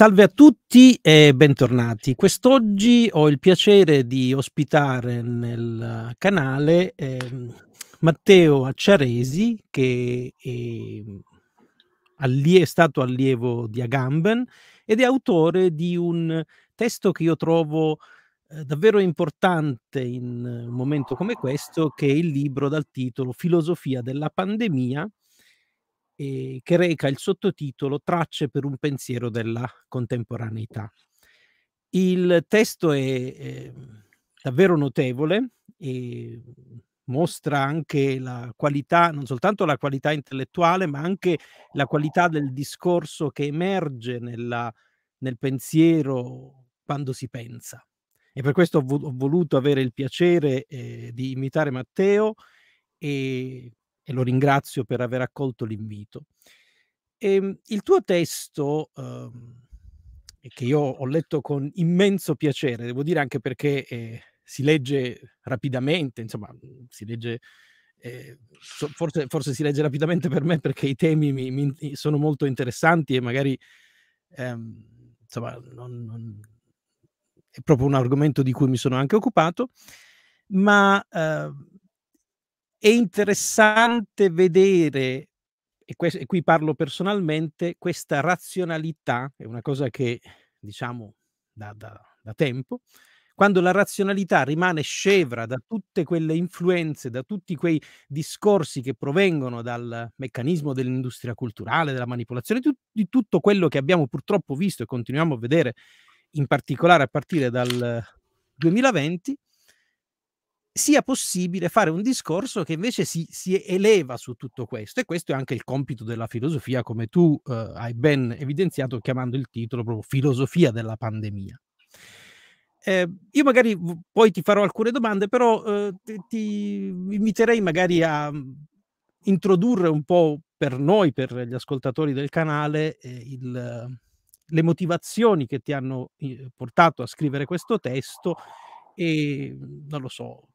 Salve a tutti e bentornati. Quest'oggi ho il piacere di ospitare nel canale eh, Matteo Acciaresi, che è, ehm, è, stato allievo di Agamben ed è autore di un testo che io trovo eh, davvero importante in un momento come questo, che è il libro dal titolo Filosofia della pandemia, eh, che reca il sottotitolo Tracce per un pensiero della contemporaneità. Il testo è eh, davvero notevole e mostra anche la qualità, non soltanto la qualità intellettuale, ma anche la qualità del discorso che emerge nella, nel pensiero quando si pensa. E per questo ho, voluto avere il piacere eh, di imitare Matteo e e lo ringrazio per aver accolto l'invito. E, ehm, il tuo testo, eh, che io ho letto con immenso piacere, devo dire anche perché eh, si legge rapidamente, insomma, mm, si legge eh, forse, forse, si legge rapidamente per me perché i temi mi, mi, sono molto interessanti e magari ehm, insomma, non, non, è proprio un argomento di cui mi sono anche occupato, ma eh, è interessante vedere, e, questo, e qui parlo personalmente, questa razionalità, è una cosa che diciamo da, da, da tempo, quando la razionalità rimane scevra da tutte quelle influenze, da tutti quei discorsi che provengono dal meccanismo dell'industria culturale, della manipolazione, di tutto quello che abbiamo purtroppo visto e continuiamo a vedere, in particolare a partire dal 2020, sia possibile fare un discorso che invece si, si, eleva su tutto questo e questo è anche il compito della filosofia come tu eh, hai ben evidenziato chiamando il titolo proprio filosofia della pandemia. Eh, io magari poi ti farò alcune domande, però eh, ti inviterei magari a mm, introdurre un po' per noi, per gli ascoltatori del canale, eh, il, le motivazioni che ti hanno eh, portato a scrivere questo testo e mm, non lo so,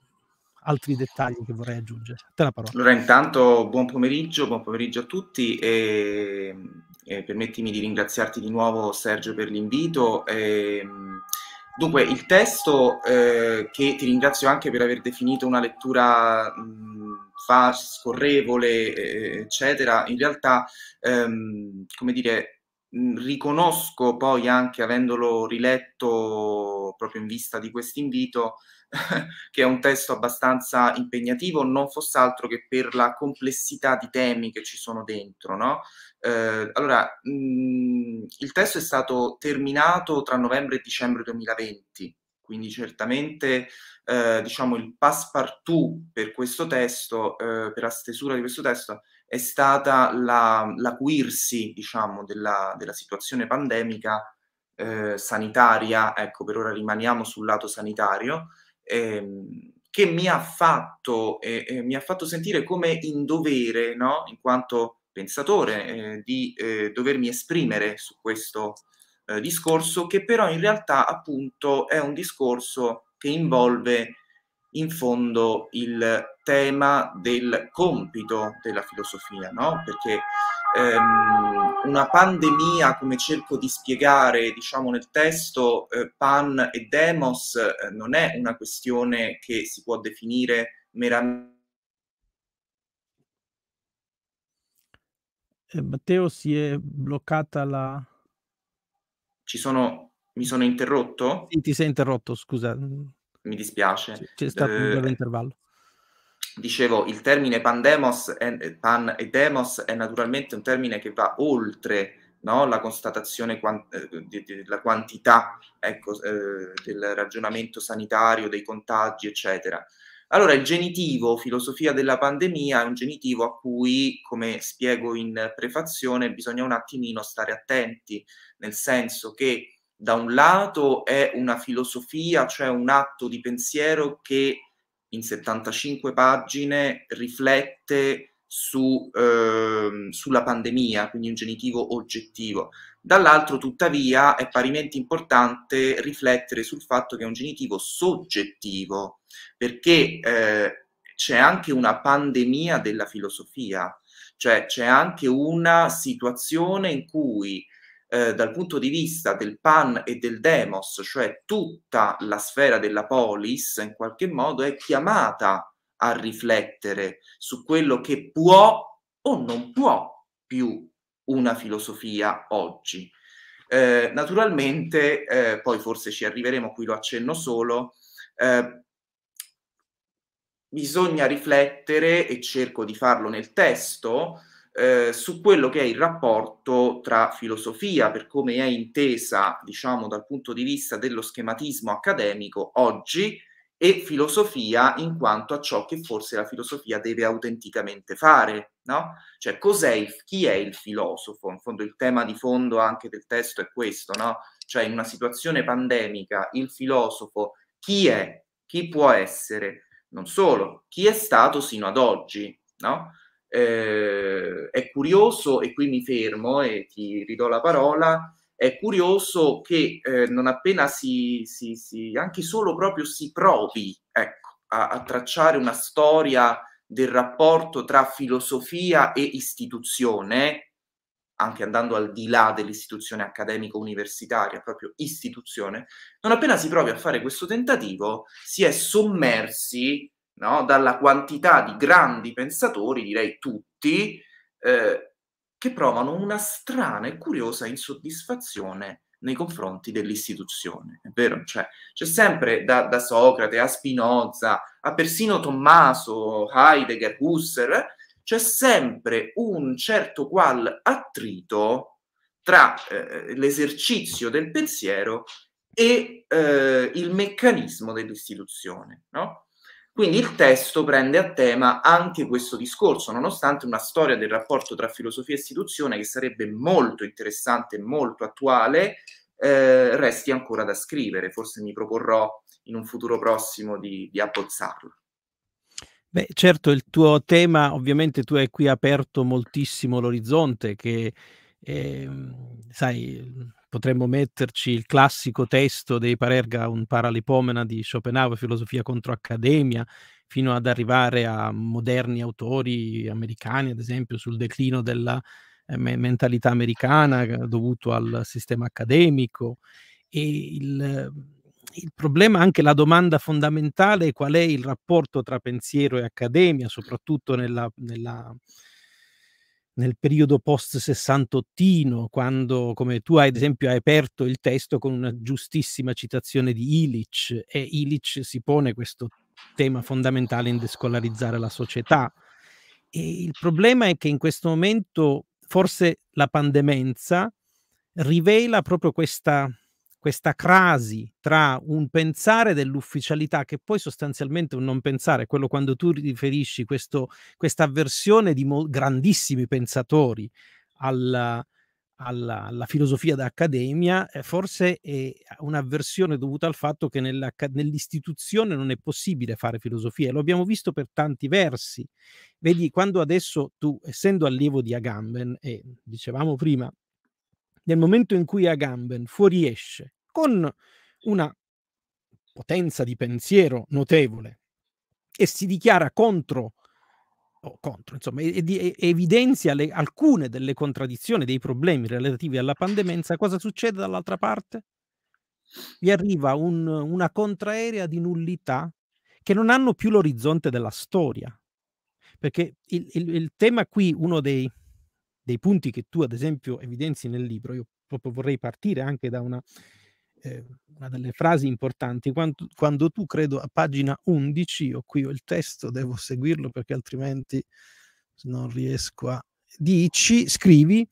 altri dettagli che vorrei aggiungere. A te la parola. Allora, intanto buon pomeriggio, buon pomeriggio a tutti e, e permettimi di ringraziarti di nuovo Sergio per l'invito. E, ehm, dunque, il testo eh, che ti ringrazio anche per aver definito una lettura mh, fast, scorrevole, eh, eccetera, in realtà, ehm, come dire, riconosco poi anche avendolo riletto proprio in vista di questo invito che è un testo abbastanza impegnativo, non fosse altro che per la complessità di temi che ci sono dentro. No? Eh, allora, mh, mm, il testo è stato terminato tra novembre e dicembre 2020, quindi certamente eh, diciamo il passepartout per questo testo, eh, per la stesura di questo testo, è stata la, l'acuirsi diciamo, della, della situazione pandemica eh, sanitaria, ecco per ora rimaniamo sul lato sanitario, ehm, che mi ha fatto, eh, eh, mi ha fatto sentire come in dovere, no? in quanto pensatore, eh, di eh, dovermi esprimere su questo eh, discorso, che però in realtà appunto è un discorso che involve in fondo il tema del compito della filosofia, no? Perché ehm, una pandemia, come cerco di spiegare diciamo, nel testo, eh, pan e demos eh, non è una questione che si può definire meramente... Eh, Matteo si è bloccata la... Ci sono... Mi sono interrotto? Sì, ti sei interrotto, scusa. Mi dispiace. C'è stato eh, un breve intervallo dicevo, il termine pandemos e, pan e demos è naturalmente un termine che va oltre no? la constatazione eh, della quantità ecco, eh, del ragionamento sanitario, dei contagi, eccetera. Allora, il genitivo, filosofia della pandemia, è un genitivo a cui, come spiego in prefazione, bisogna un attimino stare attenti, nel senso che da un lato è una filosofia, cioè un atto di pensiero che in 75 pagine riflette su, eh, sulla pandemia, quindi un genitivo oggettivo. Dall'altro, tuttavia, è parimenti importante riflettere sul fatto che è un genitivo soggettivo, perché eh, c'è anche una pandemia della filosofia, cioè c'è anche una situazione in cui eh, dal punto di vista del pan e del demos, cioè tutta la sfera della polis, in qualche modo è chiamata a riflettere su quello che può o non può più una filosofia oggi. Eh, naturalmente, eh, poi forse ci arriveremo, qui lo accenno solo, eh, bisogna riflettere, e cerco di farlo nel testo, eh, su quello che è il rapporto tra filosofia, per come è intesa, diciamo, dal punto di vista dello schematismo accademico oggi, e filosofia in quanto a ciò che forse la filosofia deve autenticamente fare, no? Cioè, cos'è il, chi è il filosofo? In fondo il tema di fondo anche del testo è questo, no? Cioè, in una situazione pandemica, il filosofo chi è? Chi può essere? Non solo, chi è stato sino ad oggi, no? eh, è curioso, e qui mi fermo e ti ridò la parola, è curioso che eh, non appena si, si, si, anche solo proprio si provi ecco, a, a tracciare una storia del rapporto tra filosofia e istituzione, anche andando al di là dell'istituzione accademica universitaria, proprio istituzione, non appena si provi a fare questo tentativo, si è sommersi no? dalla quantità di grandi pensatori, direi tutti, eh, che provano una strana e curiosa insoddisfazione nei confronti dell'istituzione, è vero? Cioè, c'è sempre da, da Socrate a Spinoza a persino Tommaso, Heidegger, Husserl, c'è sempre un certo qual attrito tra eh, l'esercizio del pensiero e eh, il meccanismo dell'istituzione, no? Quindi il testo prende a tema anche questo discorso, nonostante una storia del rapporto tra filosofia e istituzione che sarebbe molto interessante e molto attuale, eh, resti ancora da scrivere. Forse mi proporrò in un futuro prossimo di, di abbozzarla. Beh, certo, il tuo tema, ovviamente tu hai qui aperto moltissimo l'orizzonte che, eh, sai, potremmo metterci il classico testo dei Parerga, un paralipomena di Schopenhauer, filosofia contro accademia, fino ad arrivare a moderni autori americani, ad esempio, sul declino della eh, mentalità americana eh, dovuto al sistema accademico. E il, eh, il problema, anche la domanda fondamentale, è qual è il rapporto tra pensiero e accademia, soprattutto nella, nella nel periodo post sessantottino, quando, come tu ad esempio, hai aperto il testo con una giustissima citazione di Illich, e Illich si pone questo tema fondamentale in descolarizzare la società. E il problema è che in questo momento forse la pandemenza rivela proprio questa questa crasi tra un pensare dell'ufficialità, che poi sostanzialmente un non pensare, quello quando tu riferisci questa avversione di grandissimi pensatori alla, alla, alla, filosofia d'accademia, eh, forse è un'avversione dovuta al fatto che nell'istituzione non è possibile fare filosofia, lo abbiamo visto per tanti versi. Vedi, quando adesso tu, essendo allievo di Agamben, e dicevamo prima, nel momento in cui Agamben fuoriesce con una potenza di pensiero notevole e si dichiara contro, o contro insomma, e, e, evidenzia le, alcune delle contraddizioni, dei problemi relativi alla pandemia, cosa succede dall'altra parte? Gli arriva un, una contraerea di nullità che non hanno più l'orizzonte della storia. Perché il, il, il tema qui, uno dei, dei punti che tu ad esempio evidenzi nel libro, io proprio vorrei partire anche da una eh, una delle frasi importanti, quando, quando, tu credo a pagina 11, ho qui ho il testo, devo seguirlo perché altrimenti non riesco a... Dici, scrivi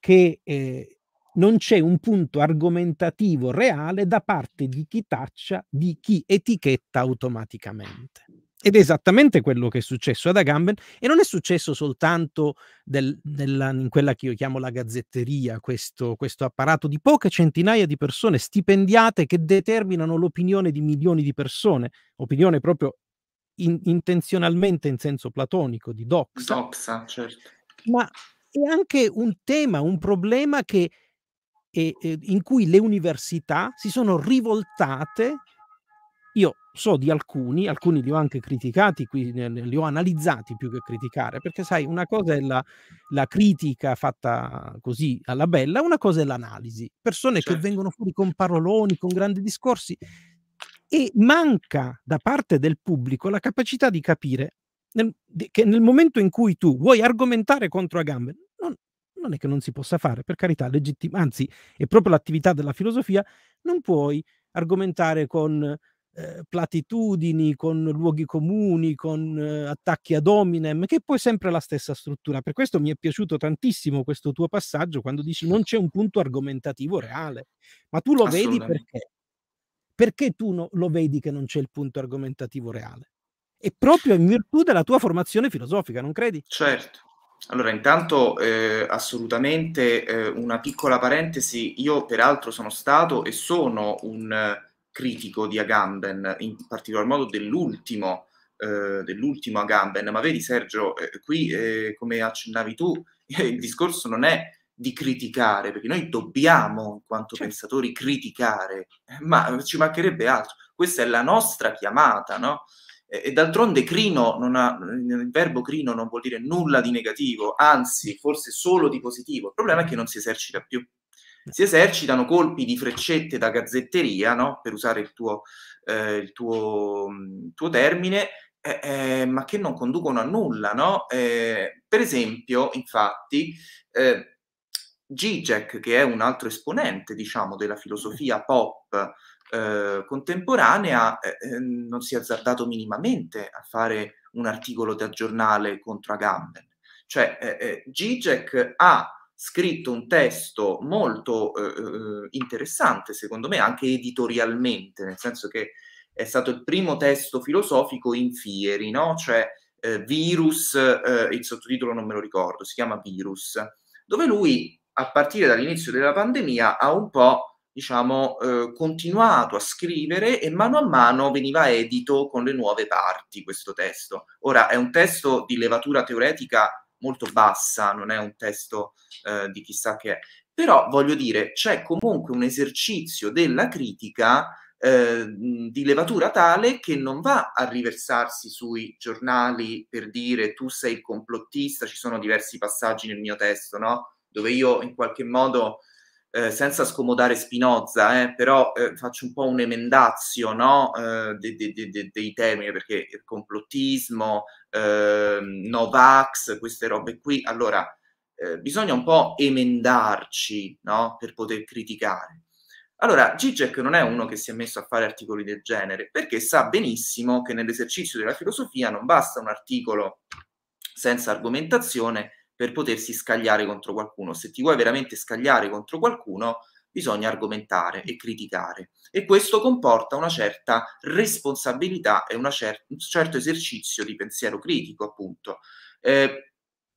che eh, non c'è un punto argomentativo reale da parte di chi taccia, di chi etichetta automaticamente. Ed è esattamente quello che è successo ad Agamben e non è successo soltanto del, della, in quella che io chiamo la gazzetteria, questo, questo, apparato di poche centinaia di persone stipendiate che determinano l'opinione di milioni di persone, opinione proprio in, intenzionalmente in senso platonico, di doxa. Doxa, certo. Ma è anche un tema, un problema che, è, è, in cui le università si sono rivoltate io so di alcuni, alcuni li ho anche criticati, qui, li ho analizzati più che criticare, perché sai, una cosa è la, la critica fatta così alla bella, una cosa è l'analisi. Persone certo. che vengono fuori con paroloni, con grandi discorsi, e manca da parte del pubblico la capacità di capire nel, che nel momento in cui tu vuoi argomentare contro Agamben, non, non è che non si possa fare, per carità, legittima, anzi è proprio l'attività della filosofia, non puoi argomentare con eh, platitudini, con luoghi comuni, con eh, attacchi ad hominem, che è poi sempre la stessa struttura. Per questo mi è piaciuto tantissimo questo tuo passaggio quando dici non c'è un punto argomentativo reale, ma tu lo vedi perché? Perché tu no, lo vedi che non c'è il punto argomentativo reale? È proprio in virtù della tua formazione filosofica, non credi? Certo. Allora, intanto eh, assolutamente eh, una piccola parentesi, io peraltro sono stato e sono un critico di Agamben, in particolar modo dell'ultimo, eh, dell'ultimo Agamben, ma vedi Sergio, eh, qui eh, come accennavi tu, il discorso non è di criticare, perché noi dobbiamo, in quanto certo. pensatori, criticare, ma ci mancherebbe altro. Questa è la nostra chiamata, no? E, d'altronde crino non ha, il verbo crino non vuol dire nulla di negativo, anzi, forse solo di positivo. Il problema è che non si esercita più si esercitano colpi di freccette da gazzetteria, no? per usare il tuo, eh, il tuo, il mm, tuo termine, eh, eh, ma che non conducono a nulla. No? per esempio, infatti, eh, Zizek, che è un altro esponente diciamo, della filosofia pop eh, contemporanea, eh, eh, non si è azzardato minimamente a fare un articolo da giornale contro Agamben. Cioè, Zizek ha scritto un testo molto eh, eh, interessante, secondo me, anche editorialmente, nel senso che è stato il primo testo filosofico in fieri, no? Cioè eh, Virus, eh, il sottotitolo non me lo ricordo, si chiama Virus, dove lui, a partire dall'inizio della pandemia, ha un po' diciamo, eh, continuato a scrivere e mano a mano veniva edito con le nuove parti questo testo. Ora è un testo di levatura teoretica molto bassa, non è un testo eh, di chissà che è. Però voglio dire, c'è comunque un esercizio della critica eh, di levatura tale che non va a riversarsi sui giornali per dire tu sei il complottista, ci sono diversi passaggi nel mio testo, no? Dove io in qualche modo eh, senza scomodare Spinoza, eh, però eh, faccio un po' un emendazio no? Eh, de, de, de, dei termini, perché il complottismo, eh, Novax, queste robe qui. Allora, eh, bisogna un po' emendarci no? per poter criticare. Allora, Zizek non è uno che si è messo a fare articoli del genere, perché sa benissimo che nell'esercizio della filosofia non basta un articolo senza argomentazione per potersi scagliare contro qualcuno. Se ti vuoi veramente scagliare contro qualcuno, bisogna argomentare e criticare e questo comporta una certa responsabilità e cer- un certo esercizio di pensiero critico, appunto. Eh,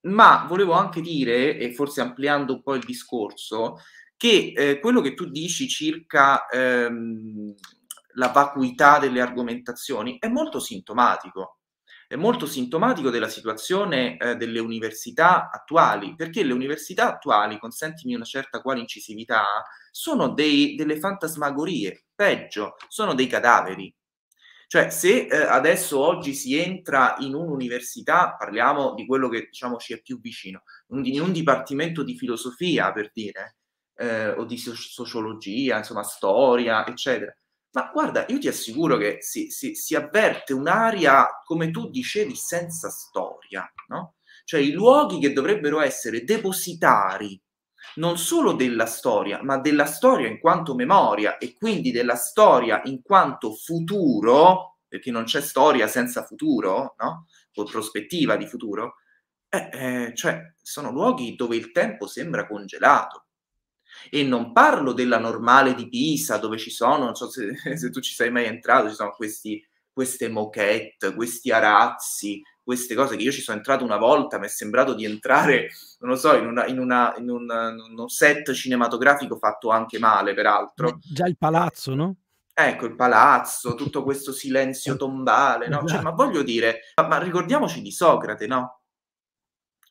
ma volevo anche dire, e forse ampliando un po' il discorso, che eh, quello che tu dici circa ehm, la vacuità delle argomentazioni è molto sintomatico. È molto sintomatico della situazione eh, delle università attuali, perché le università attuali, consentimi una certa quale incisività, sono dei, delle fantasmagorie, peggio, sono dei cadaveri. Cioè, se eh, adesso oggi si entra in un'università, parliamo di quello che diciamo ci è più vicino, un, in un dipartimento di filosofia, per dire, eh, o di sociologia, insomma, storia, eccetera. Ma guarda, io ti assicuro che si, si, si avverte un'area, come tu dicevi, senza storia, no? Cioè i luoghi che dovrebbero essere depositari non solo della storia, ma della storia in quanto memoria e quindi della storia in quanto futuro, perché non c'è storia senza futuro, no? O prospettiva di futuro, eh, eh, cioè sono luoghi dove il tempo sembra congelato. E non parlo della normale di Pisa, dove ci sono, non so se, se tu ci sei mai entrato, ci sono questi, queste moquette, questi arazzi, queste cose che io ci sono entrato una volta, mi è sembrato di entrare, non lo so, in, una, in, una, in, una, in un set cinematografico fatto anche male, peraltro. Già il palazzo, no? Ecco, il palazzo, tutto questo silenzio eh, tombale, no? Cioè, ma esatto. voglio dire, ma, ma ricordiamoci di Socrate, no?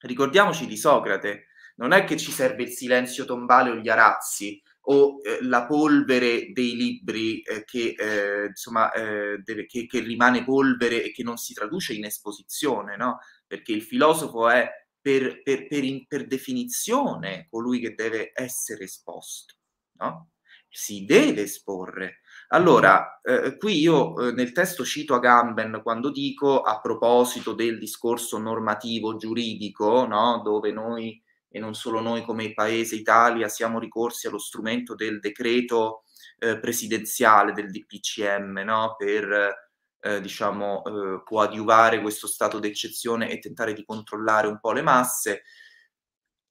Ricordiamoci di Socrate. Non è che ci serve il silenzio tombale o gli arazzi, o eh, la polvere dei libri eh, che, eh, insomma, eh, deve, che, che, rimane polvere e che non si traduce in esposizione, no? perché il filosofo è per, per, per, in, per definizione colui che deve essere esposto, no? si deve esporre. Allora, eh, qui io eh, nel testo cito Agamben quando dico a proposito del discorso normativo giuridico, no? dove noi e non solo noi come Paese Italia siamo ricorsi allo strumento del decreto eh, presidenziale del DPCM no? per eh, diciamo, eh, coadiuvare questo stato d'eccezione e tentare di controllare un po' le masse.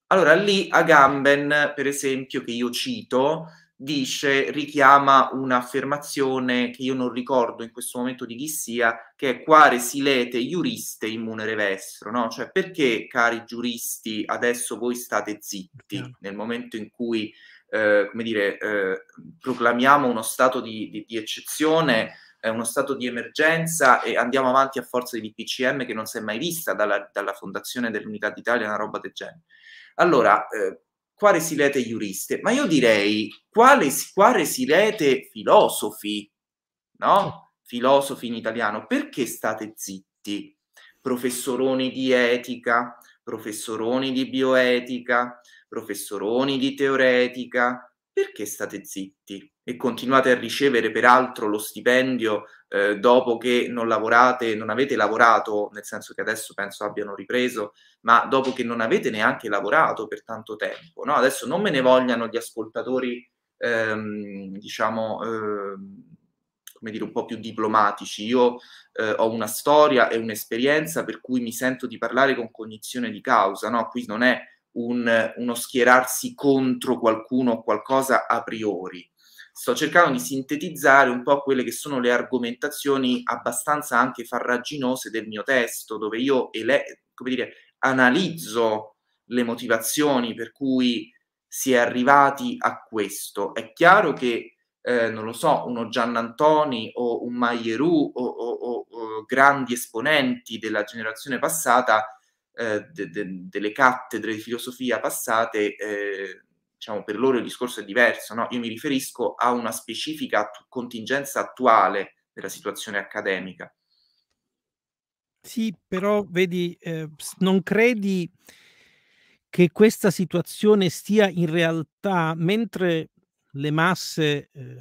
Allora lì Agamben, per esempio, che io cito, dice, richiama un'affermazione che io non ricordo in questo momento di chi sia, che è quare silete juriste immune revestro, no? Cioè perché, cari giuristi, adesso voi state zitti nel momento in cui, eh, come dire, eh, proclamiamo uno stato di, di, di eccezione, eh, uno stato di emergenza e andiamo avanti a forza di DPCM che non si è mai vista dalla, dalla fondazione dell'Unità d'Italia, una roba del genere. Allora, eh, quare silete giuriste, ma io direi quale, quale silete filosofi, no? Filosofi in italiano, perché state zitti? Professoroni di etica, professoroni di bioetica, professoroni di teoretica, perché state zitti e continuate a ricevere peraltro lo stipendio eh, dopo che non lavorate, non avete lavorato, nel senso che adesso penso abbiano ripreso, ma dopo che non avete neanche lavorato per tanto tempo. No? Adesso non me ne vogliano gli ascoltatori, ehm, diciamo, ehm, come dire, un po' più diplomatici. Io eh, ho una storia e un'esperienza per cui mi sento di parlare con cognizione di causa, no? qui non è un, uno schierarsi contro qualcuno o qualcosa a priori. Sto cercando di sintetizzare un po' quelle che sono le argomentazioni abbastanza anche farraginose del mio testo, dove io ele- come dire, analizzo le motivazioni per cui si è arrivati a questo. È chiaro che, eh, non lo so, uno Giannantoni o un Maieru o, o, o, o grandi esponenti della generazione passata eh, de, de, delle cattedre di filosofia passate, eh, diciamo, per loro il discorso è diverso. No? Io mi riferisco a una specifica att- contingenza attuale della situazione accademica. Sì, però vedi, eh, non credi che questa situazione stia in realtà, mentre le masse eh,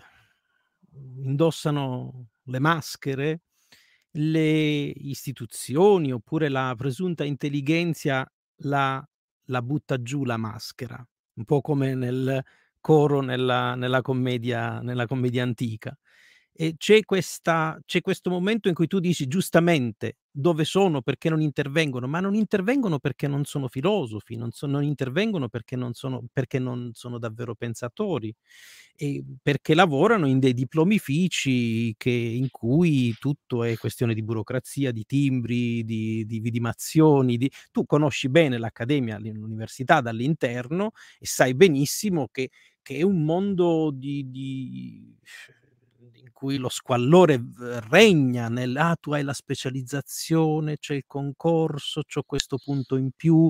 indossano le maschere, le istituzioni oppure la presunta intelligenza la, la butta giù la maschera, un po' come nel coro nella, nella, commedia, nella commedia antica e c'è, questa, c'è questo momento in cui tu dici giustamente dove sono, perché non intervengono, ma non intervengono perché non sono filosofi, non, so, non intervengono perché non, sono, perché non sono davvero pensatori, perché lavorano in dei diplomifici che, in cui tutto è questione di burocrazia, di timbri, di, di vidimazioni. Di... Tu conosci bene l'accademia, l'università dall'interno e sai benissimo che, che è un mondo di, di cui lo squallore regna nel ah, tu hai la specializzazione, c'è il concorso, c'ho questo punto in più.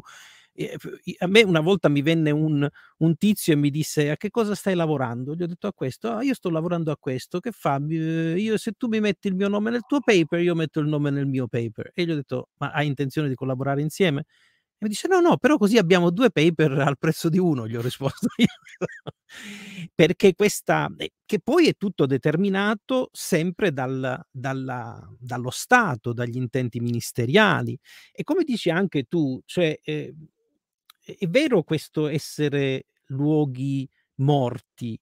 E, a me una volta mi venne un, un, tizio e mi disse a che cosa stai lavorando? Gli ho detto a questo, ah, io sto lavorando a questo, che fa? Eh, io, se tu mi metti il mio nome nel tuo paper, io metto il nome nel mio paper. E gli ho detto, ma hai intenzione di collaborare insieme? mi dice no, no, però così abbiamo due paper al prezzo di uno, gli ho risposto io. Perché questa, eh, che poi è tutto determinato sempre dal, dalla, dallo Stato, dagli intenti ministeriali. E come dici anche tu, cioè, eh, è vero questo essere luoghi morti,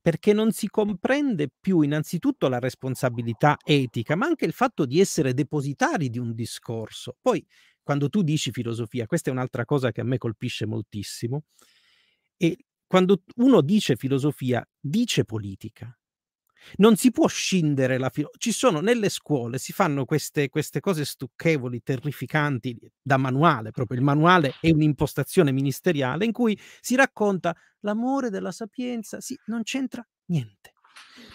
perché non si comprende più innanzitutto la responsabilità etica, ma anche il fatto di essere depositari di un discorso. Poi quando tu dici filosofia, questa è un'altra cosa che a me colpisce moltissimo, e quando uno dice filosofia, dice politica. Non si può scindere la filosofia. Ci sono nelle scuole, si fanno queste, queste cose stucchevoli, terrificanti, da manuale, proprio il manuale è un'impostazione ministeriale in cui si racconta l'amore della sapienza, sì, non c'entra niente.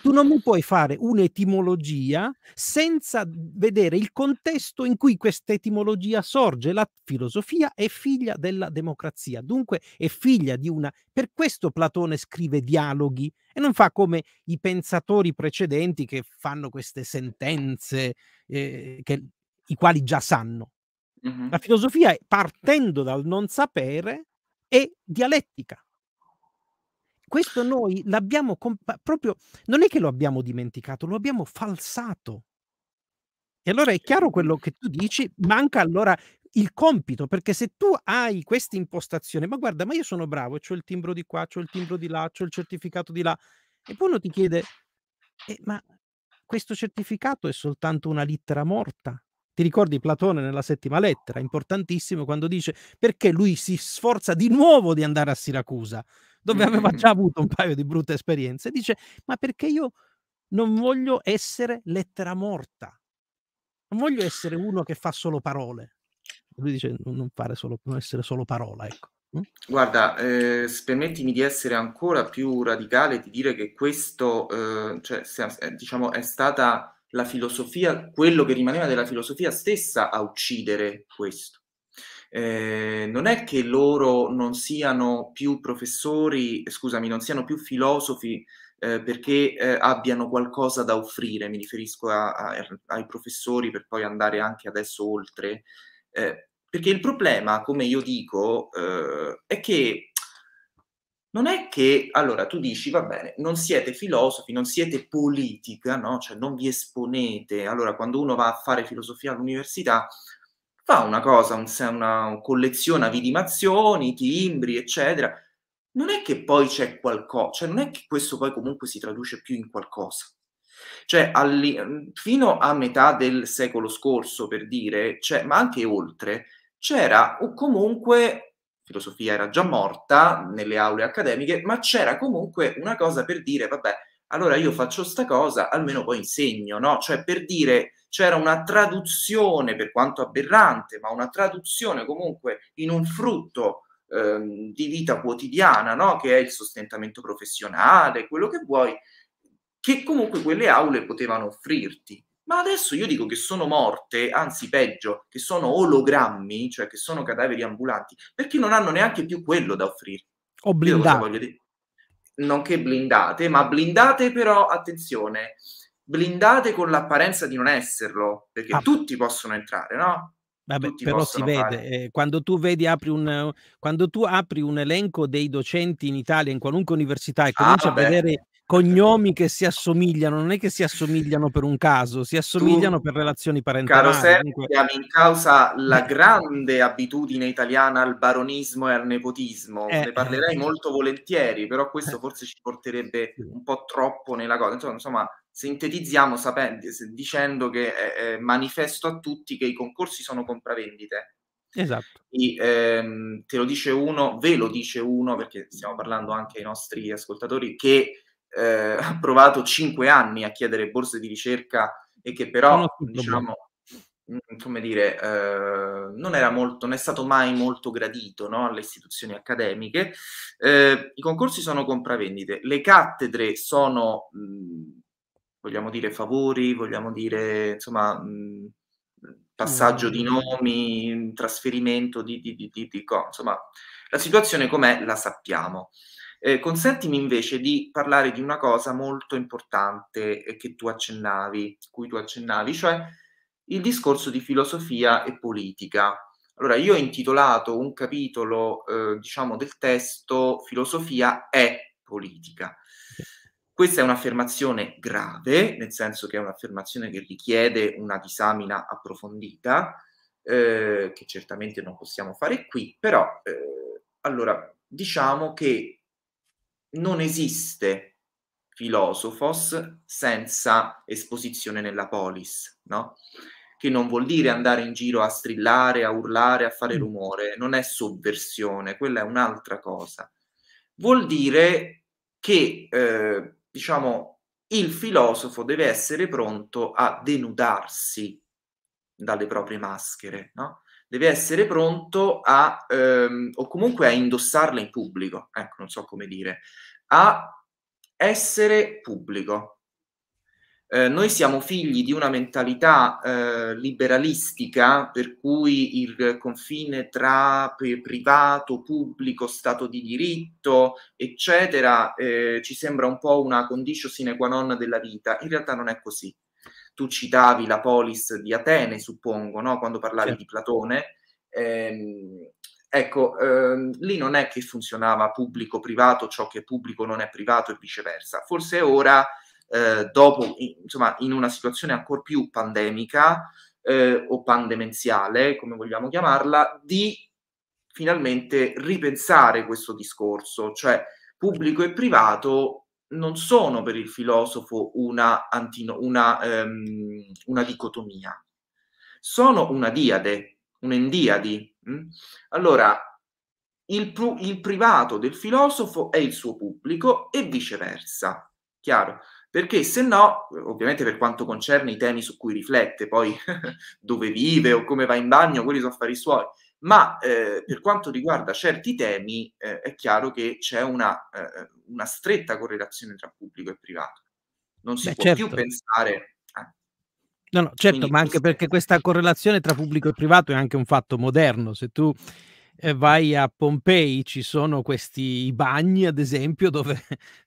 Tu non mi puoi fare un'etimologia senza vedere il contesto in cui questa etimologia sorge. La filosofia è figlia della democrazia, dunque è figlia di una... Per questo Platone scrive dialoghi e non fa come i pensatori precedenti che fanno queste sentenze eh, che, i quali già sanno. Mm-hmm. La filosofia, partendo dal non sapere, è dialettica questo noi l'abbiamo comp- proprio, non è che lo abbiamo dimenticato, lo abbiamo falsato. E allora è chiaro certo. quello che tu dici, manca allora il compito, perché se tu hai questa impostazione, ma guarda, ma io sono bravo, e ho il timbro di qua, ho il timbro di là, ho il certificato di là, e poi uno ti chiede, eh, ma questo certificato è soltanto una lettera morta. Ti ricordi Platone nella settima lettera, importantissimo, quando dice perché lui si sforza di nuovo di andare a Siracusa, dove aveva mm. già avuto un paio di brutte esperienze, dice ma perché io non voglio essere lettera morta, non voglio essere uno che fa solo parole. Lui dice non, fare solo, non essere solo parola, ecco. Mm? Guarda, eh, permettimi di essere ancora più radicale e di dire che questo eh, cioè, se, eh, diciamo, è stata la filosofia, quello che rimaneva della filosofia stessa a uccidere questo eh, non è che loro non siano più professori, scusami, non siano più filosofi eh, perché eh, abbiano qualcosa da offrire, mi riferisco a, a, ai professori per poi andare anche adesso oltre, eh, perché il problema, come io dico, eh, è che non è che, allora, tu dici, va bene, non siete filosofi, non siete politica, no? Cioè non vi esponete. Allora, quando uno va a fare filosofia all'università, fa una cosa, un, una, colleziona mm. vidimazioni, timbri, eccetera, non è che poi c'è qualcosa, cioè non è che questo poi comunque si traduce più in qualcosa. Cioè, all, mm, fino a metà del secolo scorso, per dire, cioè, ma anche oltre, c'era o comunque, filosofia era già morta nelle aule accademiche, ma c'era comunque una cosa per dire, vabbè, allora io faccio sta cosa, almeno poi insegno, no? Cioè per dire c'era una traduzione, per quanto aberrante, ma una traduzione comunque in un frutto ehm, di vita quotidiana, no? Che è il sostentamento professionale, quello che vuoi, che comunque quelle aule potevano offrirti. Ma adesso io dico che sono morte, anzi peggio, che sono ologrammi, cioè che sono cadaveri ambulanti, perché non hanno neanche più quello da offrire. O blindati nonché blindate, ma blindate però, attenzione, blindate con l'apparenza di non esserlo, perché ah. tutti possono entrare, no? Vabbè, però si vede, eh, quando, tu apri un, quando tu apri un elenco dei docenti in Italia, in qualunque università, e ah, cominci vabbè. a vedere cognomi che si assomigliano, non è che si assomigliano per un caso, si assomigliano tu, per relazioni parentali. Caro Sergio, abbiamo in causa la eh. grande abitudine italiana al baronismo e al nepotismo, eh, ne parlerei eh, molto volentieri, però questo eh. forse ci porterebbe un po' troppo nella cosa. Insomma, insomma sintetizziamo sapendo, dicendo che eh, manifesto a tutti che i concorsi sono compravendite. Esatto. E, ehm, te lo dice uno, ve lo dice uno, perché stiamo parlando anche ai nostri ascoltatori, che eh, ha provato cinque anni a chiedere borse di ricerca e che però, diciamo, mm, come dire, eh, non, era molto, non è stato mai molto gradito no, alle istituzioni accademiche. Eh, I concorsi sono compravendite, le cattedre sono, mh, mm, vogliamo dire, favori, vogliamo dire, insomma... Mh, mm, passaggio di nomi, trasferimento di, di, di, di, di insomma, la situazione com'è la sappiamo. Eh, consentimi invece di parlare di una cosa molto importante eh, che tu accennavi, cui tu accennavi, cioè il discorso di filosofia e politica. Allora, io ho intitolato un capitolo, eh, diciamo, del testo Filosofia e politica. Questa è un'affermazione grave, nel senso che è un'affermazione che richiede una disamina approfondita, eh, che certamente non possiamo fare qui, però eh, allora diciamo che non esiste filosofos senza esposizione nella polis, no? Che non vuol dire mm. andare in giro a strillare, a urlare, a fare mm. rumore, non è sovversione, quella è un'altra cosa. Vuol dire che, eh, diciamo, il filosofo deve essere pronto a denudarsi dalle proprie maschere, no? deve essere pronto a, ehm, o comunque a indossarla in pubblico, ecco, non so come dire, a essere pubblico. Eh, noi siamo figli di una mentalità eh, liberalistica per cui il confine tra privato, pubblico, Stato di diritto, eccetera, eh, ci sembra un po' una condicio sine qua non della vita. In realtà non è così tu citavi la polis di Atene, suppongo, no? quando parlavi sì. di Platone. Ehm, ecco, ehm, lì non è che funzionava pubblico-privato ciò che è pubblico non è privato e viceversa. Forse ora, eh, dopo, insomma, in una situazione ancora più pandemica eh, o pandemenziale, come vogliamo chiamarla, di finalmente ripensare questo discorso, cioè pubblico e privato non sono per il filosofo una, antino, una, um, una dicotomia, sono una diade, un'endiadi. Mm? Allora, il, pru- il, privato del filosofo è il suo pubblico e viceversa, chiaro? Perché se no, ovviamente per quanto concerne i temi su cui riflette, poi dove vive o come va in bagno, quelli sono affari suoi, ma eh, per quanto riguarda certi temi eh, è chiaro che c'è una, eh, eh una, stretta correlazione tra pubblico e privato. Non si Beh, può certo. più pensare... Eh. No, no, certo, Quindi ma anche perché questa correlazione tra pubblico e privato è anche un fatto moderno. Se tu eh, vai a Pompei ci sono questi bagni, ad esempio, dove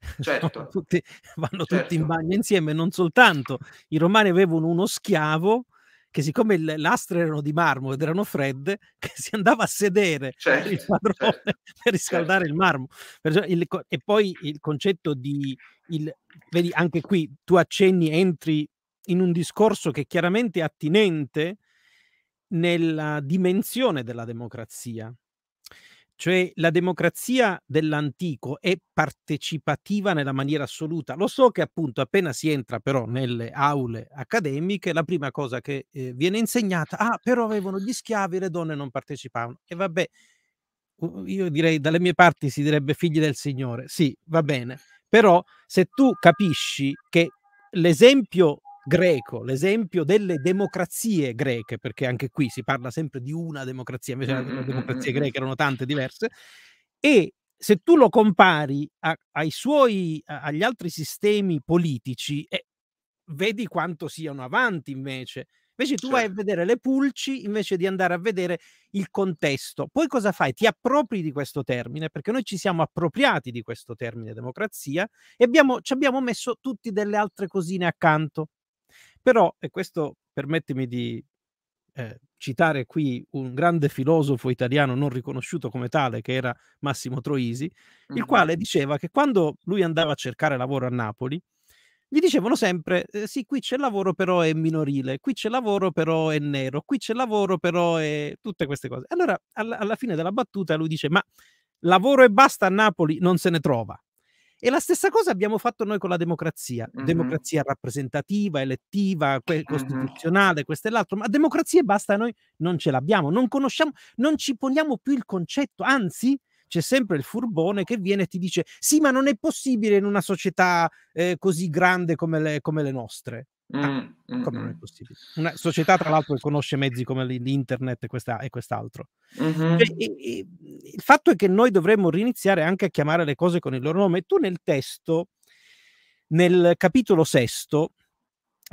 certo. tutti, vanno certo. tutti in certo. bagno insieme, non soltanto. I romani avevano uno schiavo che siccome il, lastre erano di marmo ed erano fredde, che si andava a sedere certo, il padrone certo, per certo. riscaldare certo. il marmo. Il, e poi il concetto di... Il, vedi, anche qui tu accenni, entri in un discorso che è chiaramente attinente nella dimensione della democrazia, cioè la democrazia dell'antico è partecipativa nella maniera assoluta. Lo so che appunto appena si entra però nelle aule accademiche, la prima cosa che eh, viene insegnata, ah però avevano gli schiavi, le donne non partecipavano. E vabbè, io direi dalle mie parti si direbbe figli del Signore. Sì, va bene. Però se tu capisci che l'esempio greco, l'esempio delle democrazie greche, perché anche qui si parla sempre di una democrazia, invece mm-hmm. le mm, mm, democrazie mm, greche erano tante diverse, e se tu lo compari a, ai suoi, a, agli altri sistemi politici, eh, vedi quanto siano avanti invece. Invece tu certo. vai a certo. vedere le pulci invece di andare a vedere il contesto. Poi cosa fai? Ti appropri di questo termine, perché noi ci siamo appropriati di questo termine democrazia e abbiamo, ci abbiamo messo tutti delle altre cosine accanto. Però, e questo permettimi di eh, citare qui un grande filosofo italiano non riconosciuto come tale, che era Massimo Troisi, il mm-hmm. quale diceva che quando lui andava a cercare lavoro a Napoli, gli dicevano sempre, eh, sì, qui c'è lavoro però è minorile, qui c'è lavoro però è nero, qui c'è lavoro però è tutte queste cose. Allora, alla, alla fine della battuta lui dice, ma lavoro e basta a Napoli non se ne trova. E la stessa cosa abbiamo fatto noi con la democrazia, mm-hmm. democrazia rappresentativa, elettiva, que- costituzionale, mm-hmm. questo e l'altro, ma democrazia e basta noi non ce l'abbiamo, non conosciamo, non ci poniamo più il concetto, anzi c'è sempre il furbone che viene e ti dice sì ma non è possibile in una società eh, così grande come le, come le nostre. Ah, mm, mm, come non è mm. possibile? Una società, tra l'altro, che conosce mezzi come l'internet e, questa, e quest'altro. Mm-hmm. E, e, il fatto è che noi dovremmo riniziare anche a chiamare le cose con il loro nome. Tu nel testo, nel capitolo sesto,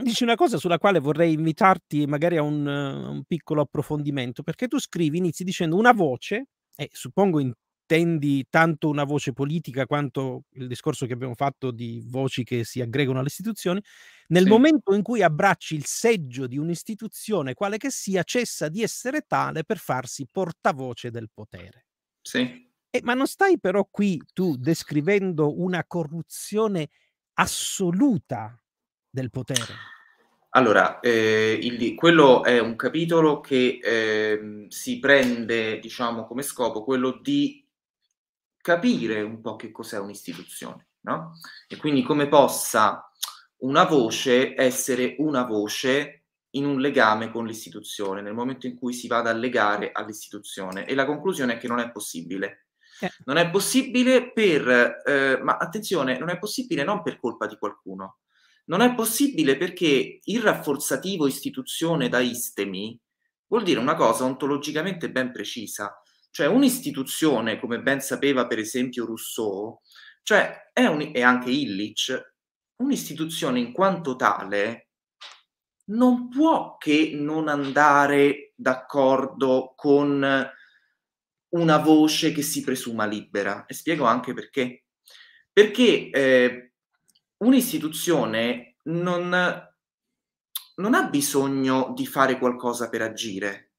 dici una cosa sulla quale vorrei invitarti magari a un, un piccolo approfondimento, perché tu scrivi, inizi dicendo una voce, e eh, suppongo in intendi tanto una voce politica quanto il discorso che abbiamo fatto di voci che si aggregano alle istituzioni, nel sì. momento in cui abbracci il seggio di un'istituzione, quale che sia, cessa di essere tale per farsi portavoce del potere. Sì. Eh, ma non stai però qui tu descrivendo una corruzione assoluta del potere? Allora, eh, il, quello è un capitolo che eh, si prende, diciamo, come scopo quello di capire un po' che cos'è un'istituzione, no? E quindi come possa una voce essere una voce in un legame con l'istituzione, nel momento in cui si vada a legare all'istituzione. E la conclusione è che non è possibile. Non è possibile per, eh, ma attenzione, non è possibile non per colpa di qualcuno. Non è possibile perché il rafforzativo istituzione da istemi vuol dire una cosa ontologicamente ben precisa. Cioè un'istituzione, come ben sapeva per esempio Rousseau, cioè un, e anche Illich, un'istituzione in quanto tale non può che non andare d'accordo con una voce che si presuma libera. E spiego anche perché. Perché eh, un'istituzione non, non ha bisogno di fare qualcosa per agire.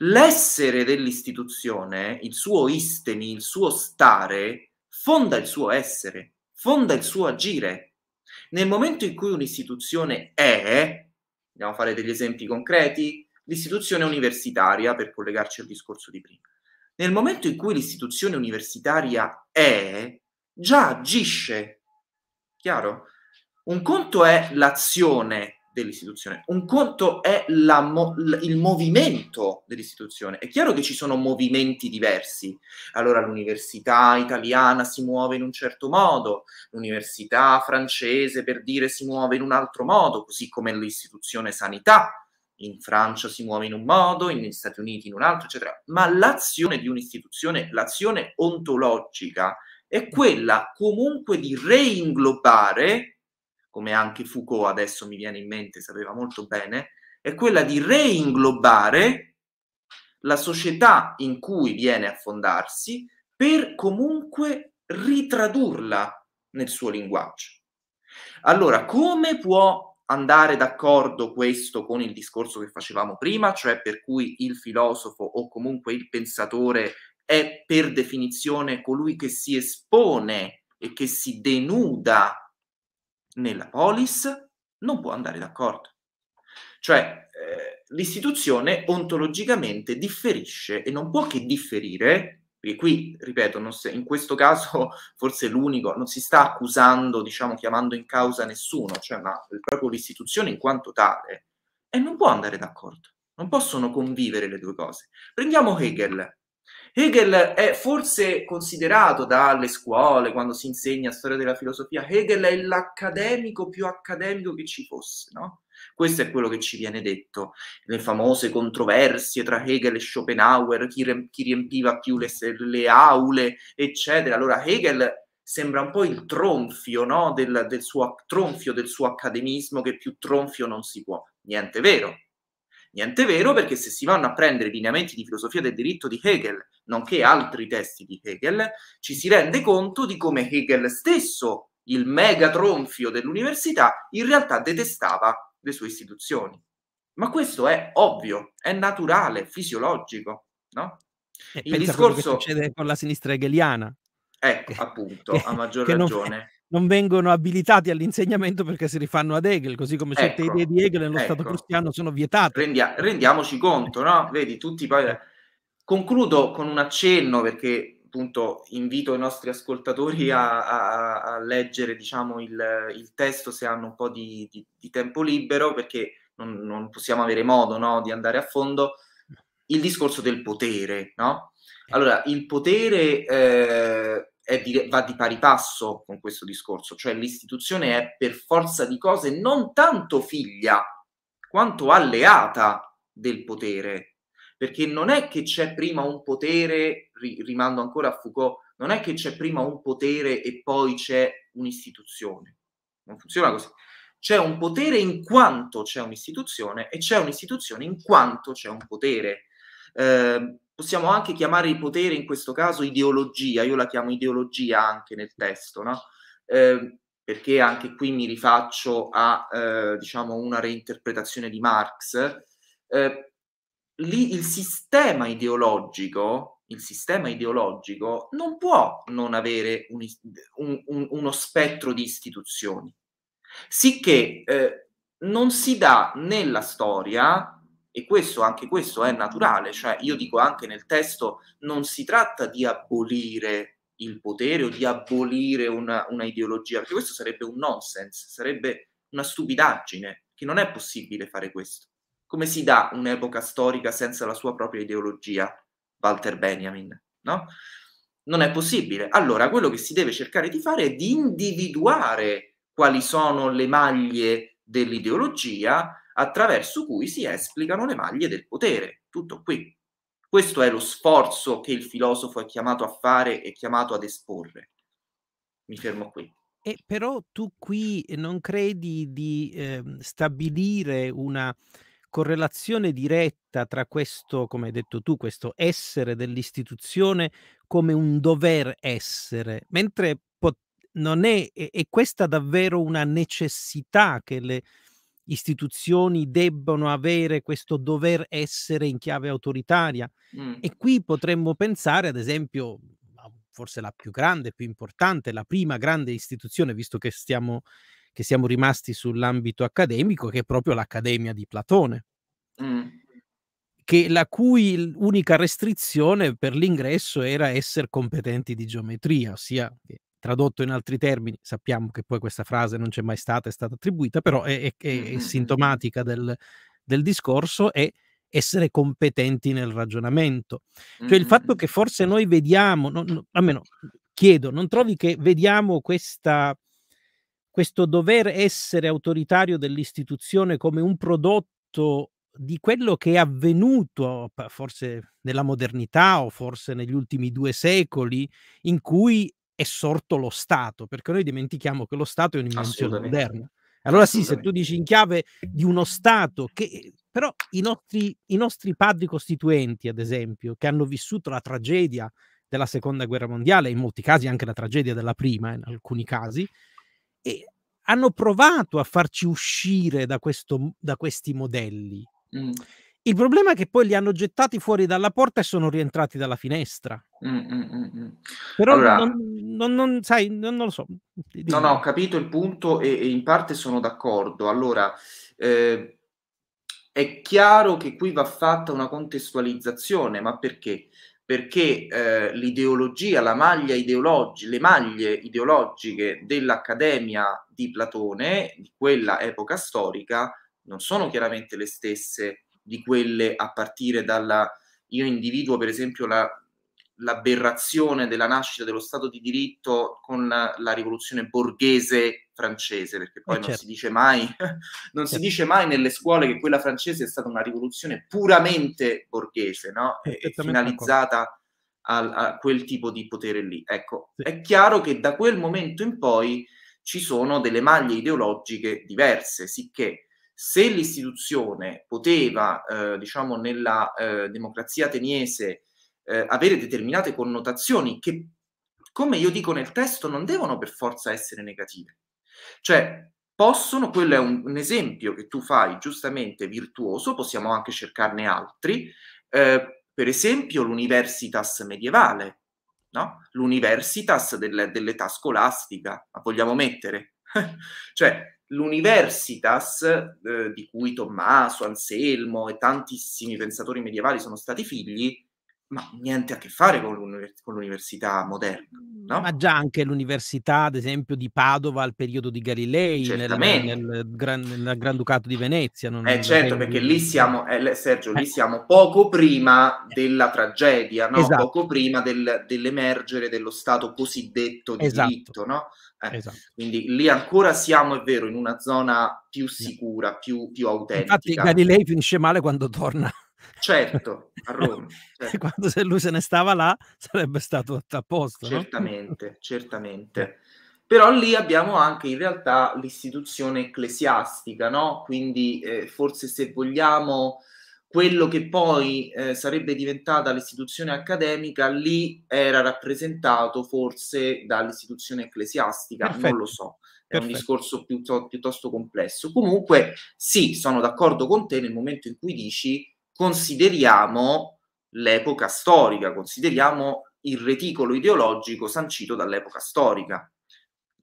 L'essere dell'istituzione, il suo istemi, il suo stare, fonda il suo essere, fonda il suo agire nel momento in cui un'istituzione è, andiamo a fare degli esempi concreti, l'istituzione universitaria, per collegarci al discorso di prima, nel momento in cui l'istituzione universitaria è, già agisce. Chiaro? Un conto è l'azione dell'istituzione. Un conto è mo- il movimento dell'istituzione. È chiaro che ci sono movimenti diversi. Allora l'università italiana si muove in un certo modo, l'università francese per dire si muove in un altro modo, così come l'istituzione sanità in Francia si muove in un modo, negli Stati Uniti in un altro, eccetera. Ma l'azione di un'istituzione, l'azione ontologica, è quella comunque di reinglobare come anche Foucault adesso mi viene in mente, sapeva molto bene, è quella di reinglobare la società in cui viene a fondarsi per comunque ritradurla nel suo linguaggio. Allora, come può andare d'accordo questo con il discorso che facevamo prima, cioè per cui il filosofo o comunque il pensatore è per definizione colui che si espone e che si denuda nella polis non può andare d'accordo. Cioè eh, l'istituzione ontologicamente differisce e non può che differire, perché qui, ripeto, si, in questo caso forse l'unico, non si sta accusando, diciamo, chiamando in causa nessuno, cioè, ma proprio l'istituzione in quanto tale, e non può andare d'accordo, non possono convivere le due cose. Prendiamo Hegel, Hegel è forse considerato dalle scuole, quando si insegna storia della filosofia, Hegel è l'accademico più accademico che ci fosse, no? Questo è quello che ci viene detto, le famose controversie tra Hegel e Schopenhauer, chi, re- chi riempiva più le, le, aule, eccetera. Allora Hegel sembra un po' il tronfio, no? del, del suo, tronfio del suo accademismo, che più tronfio non si può. Niente vero, Niente vero perché se si vanno a prendere i lineamenti di filosofia del diritto di Hegel, nonché altri testi di Hegel, ci si rende conto di come Hegel stesso, il mega tronfio dell'università, in realtà detestava le sue istituzioni. Ma questo è ovvio, è naturale, fisiologico, no? E il discorso che succede con la sinistra hegeliana. Ecco, appunto, a maggior ragione non vengono abilitati all'insegnamento perché si rifanno ad Hegel, così come certe ecco, idee di Hegel nello ecco. Stato cristiano sono vietate. Rendia, rendiamoci conto, no? Vedi, tutti poi... Eh, concludo con un accenno perché appunto invito i nostri ascoltatori a, a, a leggere diciamo, il, il, testo se hanno un po' di, di, di tempo libero perché non, non possiamo avere modo no, di andare a fondo. Il discorso del potere, no? Allora, il potere... Eh, di, va di pari passo con questo discorso, cioè l'istituzione è per forza di cose non tanto figlia quanto alleata del potere, perché non è che c'è prima un potere, ri, rimando ancora a Foucault, non è che c'è prima un potere e poi c'è un'istituzione, non funziona così. C'è un potere in quanto c'è un'istituzione e c'è un'istituzione in quanto c'è un potere. Eh, possiamo anche chiamare il potere in questo caso ideologia, io la chiamo ideologia anche nel testo, no? Eh, perché anche qui mi rifaccio a eh, diciamo una reinterpretazione di Marx. Eh, lì il sistema ideologico, il sistema ideologico non può non avere un, un, un, uno spettro di istituzioni, sicché eh, non si dà nella storia e questo, anche questo è naturale, cioè io dico anche nel testo, non si tratta di abolire il potere o di abolire una, una ideologia, perché questo sarebbe un nonsense, sarebbe una stupidaggine, che non è possibile fare questo. Come si dà un'epoca storica senza la sua propria ideologia, Walter Benjamin, no? Non è possibile. Allora, quello che si deve cercare di fare è di individuare quali sono le maglie dell'ideologia attraverso cui si esplicano le maglie del potere. Tutto qui. Questo è lo sforzo che il filosofo è chiamato a fare e chiamato ad esporre. Mi fermo qui. E però tu qui non credi di eh, stabilire una correlazione diretta tra questo, come hai detto tu, questo essere dell'istituzione come un dover essere, mentre pot- non è, è, è questa davvero una necessità che le istituzioni debbono avere questo dover essere in chiave autoritaria. Mm. E qui potremmo pensare, ad esempio, forse la più grande, più importante, la prima grande istituzione, visto che stiamo, che siamo rimasti sull'ambito accademico, che è proprio l'Accademia di Platone. Mm. Che, la cui unica restrizione per l'ingresso era essere competenti di geometria, ossia che Tradotto in altri termini, sappiamo che poi questa frase non c'è mai stata, è stata attribuita, però è, è, è sintomatica del, del discorso è essere competenti nel ragionamento. Cioè il fatto che forse noi vediamo, no, no, almeno chiedo, non trovi che vediamo questa, questo dover essere autoritario dell'istituzione come un prodotto di quello che è avvenuto forse nella modernità o forse negli ultimi due secoli, in cui è sorto lo Stato, perché noi dimentichiamo che lo Stato è un'invenzione moderna. Allora sì, se tu dici in chiave di uno Stato che però i nostri, i nostri padri costituenti, ad esempio, che hanno vissuto la tragedia della seconda guerra mondiale, in molti casi anche la tragedia della prima, in alcuni casi, e hanno provato a farci uscire da, questo, da questi modelli. Mm. Il problema è che poi li hanno gettati fuori dalla porta e sono rientrati dalla finestra. Mm, mm, mm. mm. Però allora, non, non, non, sai, non, lo so. No, no, ho capito il punto e, e in parte sono d'accordo. Allora, eh, è chiaro che qui va fatta una contestualizzazione, ma perché? Perché eh, l'ideologia, la maglia ideologica, le maglie ideologiche dell'Accademia di Platone, di quella epoca storica, non sono chiaramente le stesse di quelle a partire dalla... Io individuo per esempio la, l'aberrazione della nascita dello Stato di diritto con la, la rivoluzione borghese francese, perché poi eh certo. non, si certo. dice, mai, non certo. si dice mai nelle scuole che quella francese è stata una rivoluzione puramente borghese, no? Eh, e, finalizzata a, a, quel tipo di potere lì. Ecco, sì. è chiaro che da quel momento in poi ci sono delle maglie ideologiche diverse, sicché se l'istituzione poteva, eh, diciamo, nella eh, democrazia ateniese eh, avere determinate connotazioni che, come io dico nel testo, non devono per forza essere negative. Cioè, possono, quello è un, un esempio che tu fai giustamente virtuoso, possiamo anche cercarne altri, eh, per esempio l'universitas medievale, no? l'universitas del, dell'età scolastica, vogliamo mettere? cioè, l'universitas eh, di cui Tommaso, Anselmo e tantissimi pensatori medievali sono stati figli ma niente a che fare con, l'univers- con l'università moderna. No? Ma già anche l'università, ad esempio, di Padova al periodo di Galilei, nel, nel, gran, nel, Granducato di Venezia. Non eh certo, perché lì siamo, eh, Sergio, lì eh. siamo poco prima eh. della tragedia, no? esatto. poco prima del, dell'emergere dello Stato cosiddetto di esatto. diritto. No? Eh, esatto. Quindi lì ancora siamo, è vero, in una zona più sicura, più, più autentica. Infatti Galilei finisce male quando torna Certo, a Roma. Certo. Quando se lui se ne stava là sarebbe stato a posto. Certamente, no? certamente. Però lì abbiamo anche in realtà l'istituzione ecclesiastica, no? Quindi eh, forse se vogliamo quello che poi eh, sarebbe diventata l'istituzione accademica lì era rappresentato forse dall'istituzione ecclesiastica, Perfetto. non lo so. È Perfetto. un discorso piuttosto, piuttosto complesso. Comunque, sì, sono d'accordo con te nel momento in cui dici consideriamo l'epoca storica, consideriamo il reticolo ideologico sancito dall'epoca storica.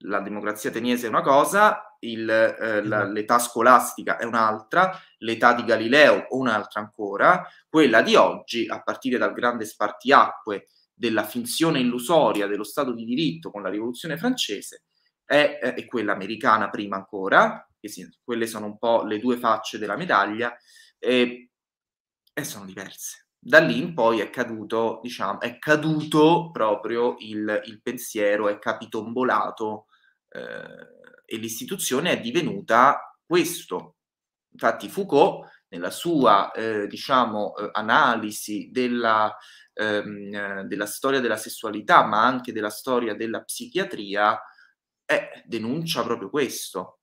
La democrazia ateniese è una cosa, il, eh, la, esatto. l'età scolastica è un'altra, l'età di Galileo un'altra ancora, quella di oggi, a partire dal grande spartiacque della finzione illusoria dello Stato di diritto con la rivoluzione francese, è, è quella americana prima ancora, che sì, quelle sono un po' le due facce della medaglia, e e sono diverse. Da lì in poi è caduto, diciamo, è caduto proprio il, il pensiero, è capitombolato eh, e l'istituzione è divenuta questo. Infatti Foucault, nella sua, eh, diciamo, eh, analisi della, ehm, della, storia della sessualità, ma anche della storia della psichiatria, eh, denuncia proprio questo,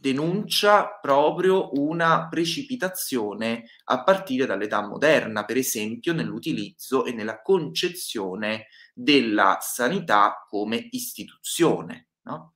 denuncia proprio una precipitazione a partire dall'età moderna, per esempio nell'utilizzo e nella concezione della sanità come istituzione. No?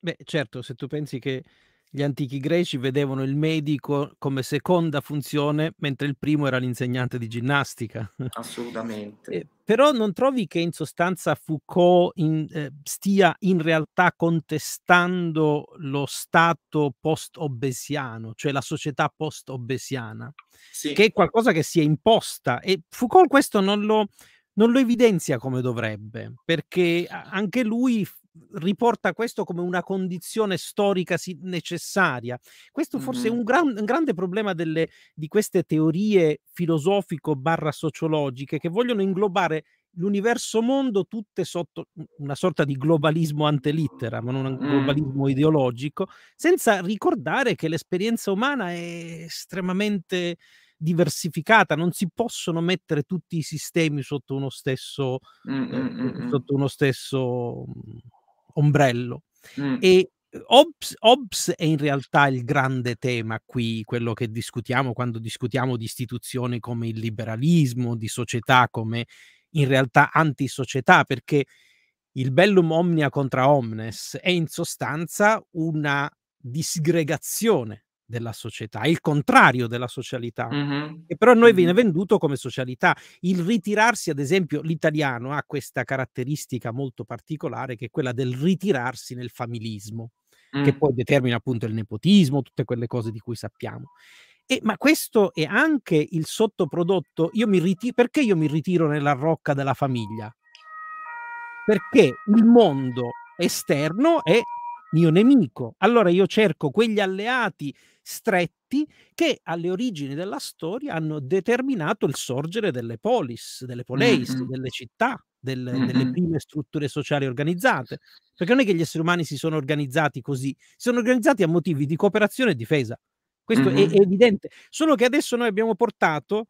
Beh, certo, se tu pensi che gli antichi greci vedevano il medico come seconda funzione, mentre il primo era l'insegnante di ginnastica. Assolutamente. eh, però non trovi che in sostanza Foucault in, eh, stia in realtà contestando lo stato post-obesiano, cioè la società post-obesiana, sì. che è qualcosa che si è imposta e Foucault questo non lo, non lo evidenzia come dovrebbe, perché anche lui riporta questo come una condizione storica necessaria. Questo forse mm. è un, gran, un, grande problema delle, di queste teorie filosofico-barra sociologiche che vogliono inglobare l'universo mondo tutte sotto una sorta di globalismo antelittera, ma non un globalismo mm. ideologico, senza ricordare che l'esperienza umana è estremamente diversificata, non si possono mettere tutti i sistemi sotto uno stesso, eh, sotto uno stesso ombrello. Mm. E eh, Hobbes, Hobbes, è in realtà il grande tema qui, quello che discutiamo quando discutiamo di istituzioni come il liberalismo, di società come in realtà antisocietà, perché il bellum omnia contra omnes è in sostanza una disgregazione della società, è il contrario della socialità, mm-hmm. che però a noi viene venduto come socialità. Il ritirarsi, ad esempio, l'italiano ha questa caratteristica molto particolare che è quella del ritirarsi nel familismo, mm. che poi determina appunto il nepotismo, tutte quelle cose di cui sappiamo. E, ma questo è anche il sottoprodotto. Io mi ritiro, perché io mi ritiro nella rocca della famiglia? Perché il mondo esterno è mio nemico. Allora io cerco quegli alleati stretti che alle origini della storia hanno determinato il sorgere delle polis, delle poleis, mm-hmm. delle città, del, mm-hmm. delle prime strutture sociali organizzate. Perché non è che gli esseri umani si sono organizzati così, si sono organizzati a motivi di cooperazione e difesa. Questo mm-hmm. è, è, evidente. Solo che adesso noi abbiamo portato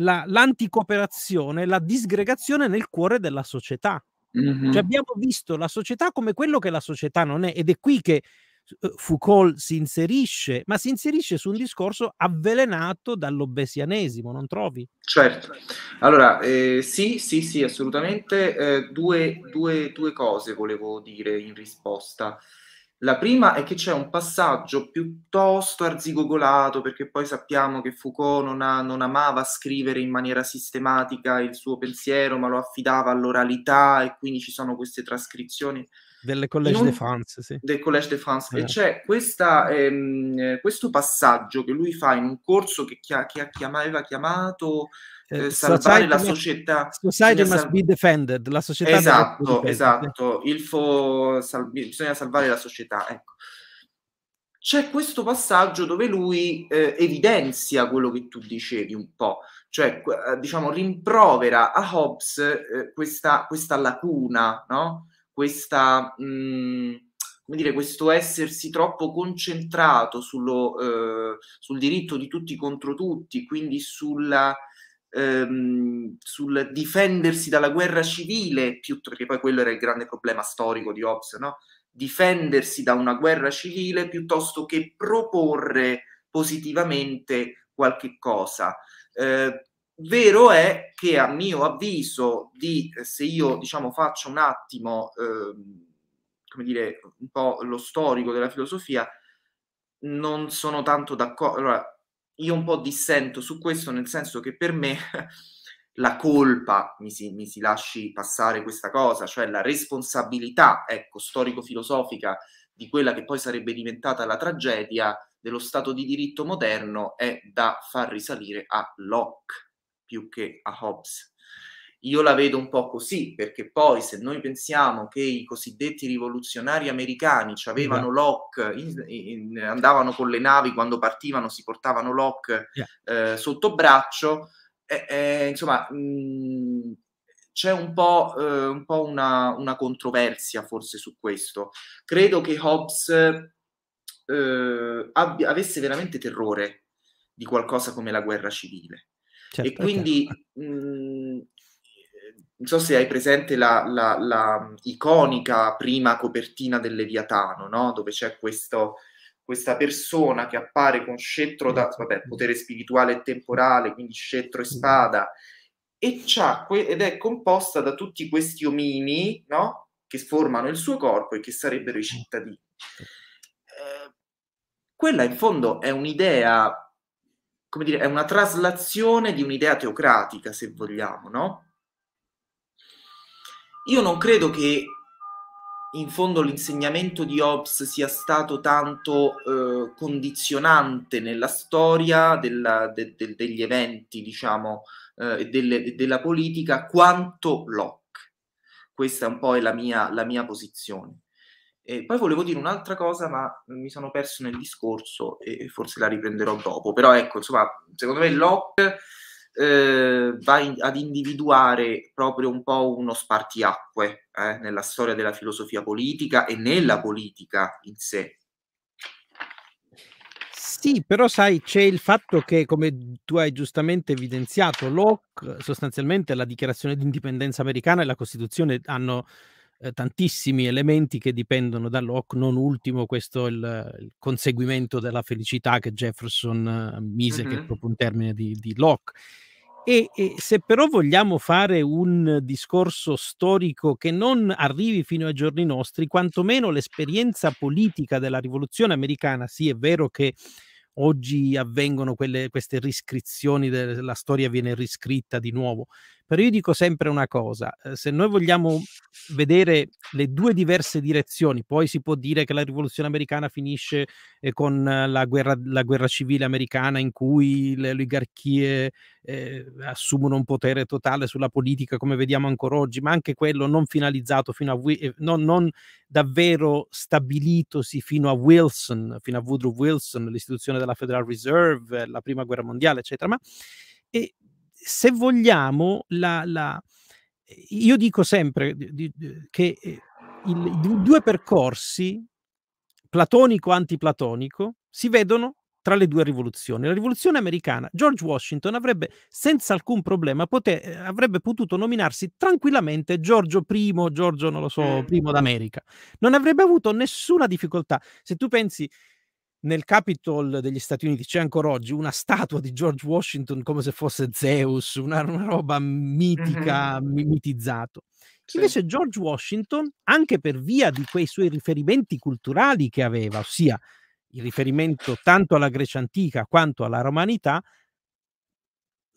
la, l'anticooperazione, la disgregazione nel cuore della società. Mm-hmm. Cioè abbiamo visto la società come quello che la società non è ed è qui che eh, Foucault si inserisce, ma si inserisce su un discorso avvelenato dall'obesianesimo, non trovi? Certo. Allora, eh, sì, sì, sì, assolutamente. Eh, due, due, due cose volevo dire in risposta. La prima è che c'è un passaggio piuttosto arzigogolato, perché poi sappiamo che Foucault non, ha, non, amava scrivere in maniera sistematica il suo pensiero, ma lo affidava all'oralità e quindi ci sono queste trascrizioni. Del Collège de France, sì. Del Collège de France. Eh. E c'è questa, ehm, questo passaggio che lui fa in un corso che, chia- che chiama, aveva chiamato eh, eh, salvare la società. Society must be defended, la società. Esatto, esatto. Il fo- sal- bisogna salvare la società. Ecco. C'è questo passaggio dove lui eh, evidenzia quello che tu dicevi un po', cioè eh, diciamo rimprovera a Hobbes eh, questa, questa, lacuna, no? questa, mh, mm, come dire, questo essersi troppo concentrato sullo, sul diritto di tutti contro tutti, quindi sulla, ehm, sul difendersi dalla guerra civile, perché poi quello era il grande problema storico di Hobbes, no? difendersi da una guerra civile piuttosto che proporre positivamente qualche cosa. Eh, vero è che a mio avviso, di, eh, se io diciamo, faccio un attimo, eh, come dire, un po' lo storico della filosofia, non sono tanto d'accordo. Allora, io un po' dissento su questo, nel senso che per me la colpa, mi si, mi si lasci passare questa cosa, cioè la responsabilità, ecco, storico-filosofica di quella che poi sarebbe diventata la tragedia dello Stato di diritto moderno è da far risalire a Locke più che a Hobbes. Io la vedo un po' così, perché poi se noi pensiamo che i cosiddetti rivoluzionari americani avevano yeah. Esatto. Locke, in, in, andavano con le navi quando partivano, si portavano lock yeah. eh, sotto braccio, eh, eh, insomma, mh, mm, c'è un po', eh, un po una, una, controversia forse su questo. Credo che Hobbes eh, abbi- avesse veramente terrore di qualcosa come la guerra civile. Certo, e quindi certo. mh, mm, non so se hai presente la, la, la iconica prima copertina del Leviatano, no? dove c'è questo, questa persona che appare con scettro, da, vabbè, potere spirituale e temporale, quindi scettro e spada, e que- ed è composta da tutti questi omini no? che formano il suo corpo e che sarebbero i cittadini. Eh, quella in fondo è un'idea, come dire, è una traslazione di un'idea teocratica, se vogliamo, no? Io non credo che in fondo l'insegnamento di Hobbes sia stato tanto eh, condizionante nella storia della, de, de, degli eventi, diciamo, eh, e eh, della politica, quanto Locke. Questa un po' è la, mia, la mia posizione. E poi volevo dire un'altra cosa, ma mi sono perso nel discorso e forse la riprenderò dopo. Però ecco, insomma, secondo me Locke eh, va in, ad individuare proprio un po' uno spartiacque eh, nella storia della filosofia politica e nella politica in sé. Sì, però sai, c'è il fatto che, come tu hai giustamente evidenziato, Locke, sostanzialmente la dichiarazione di indipendenza americana e la Costituzione hanno eh, tantissimi elementi che dipendono da Locke, non ultimo questo il, il conseguimento della felicità che Jefferson eh, mise, mm-hmm. che è mm-hmm. proprio un termine di, di Locke e, e, se però vogliamo fare un discorso storico che non arrivi fino ai giorni nostri, quantomeno l'esperienza politica della rivoluzione americana, sì è vero che oggi avvengono quelle, queste riscrizioni, della storia viene riscritta di nuovo, però io dico sempre una cosa, ehm, se noi vogliamo vedere le due diverse direzioni, poi si può dire che la rivoluzione americana finisce eh, con la guerra, la guerra, civile americana in cui le oligarchie eh, assumono un potere totale sulla politica come vediamo ancora oggi, ma anche quello non finalizzato fino a... Eh, non, non davvero stabilitosi fino a Wilson, fino a Woodrow Wilson, l'istituzione della Federal Reserve, la prima guerra mondiale, eccetera, ma e se vogliamo, la, la... io dico sempre che eh, i due percorsi, platonico-antiplatonico, si vedono tra le due rivoluzioni. La rivoluzione americana, George Washington avrebbe senza alcun problema poter, eh, avrebbe potuto nominarsi tranquillamente Giorgio I, Giorgio non lo so, mm. primo d'America. Non avrebbe avuto nessuna difficoltà. Se tu pensi nel Capitol degli Stati Uniti c'è ancora oggi una statua di George Washington come se fosse Zeus, una, una roba mitica, mm-hmm. mitizzato. Sì. Invece George Washington, anche per via di quei suoi riferimenti culturali che aveva, ossia il riferimento tanto alla Grecia antica quanto alla romanità,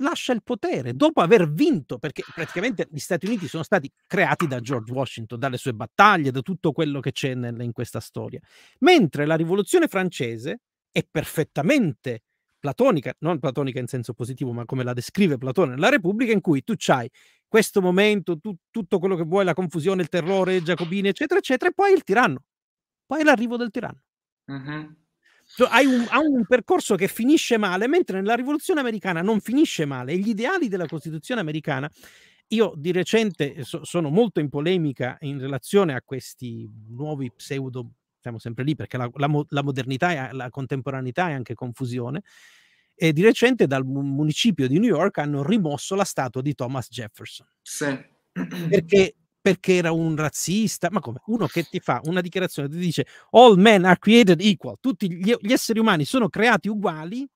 lascia il potere dopo aver vinto, perché praticamente gli Stati Uniti sono stati creati da George Washington, dalle sue battaglie, da tutto quello che c'è nel, in questa storia. Mentre la rivoluzione francese è perfettamente platonica, non platonica in senso positivo, ma come la descrive Platone nella Repubblica, in cui tu c'hai questo momento, tu, tutto quello che vuoi, la confusione, il terrore, Giacobini, eccetera, eccetera, e poi il tiranno, poi l'arrivo del tiranno. Uh-huh. Cioè, hai un, ha un percorso che finisce male, mentre nella rivoluzione americana non finisce male. E gli ideali della Costituzione americana io di recente eh, so, sono molto in polemica in relazione a questi nuovi pseudo, siamo sempre lì perché la, la, la modernità e la contemporaneità è anche confusione. E di recente dal municipio di New York hanno rimosso la statua di Thomas Jefferson. Sì. Perché perché era un razzista. Ma come? Uno che ti fa una dichiarazione, ti dice all men are created equal, tutti gli, gli esseri umani sono creati uguali,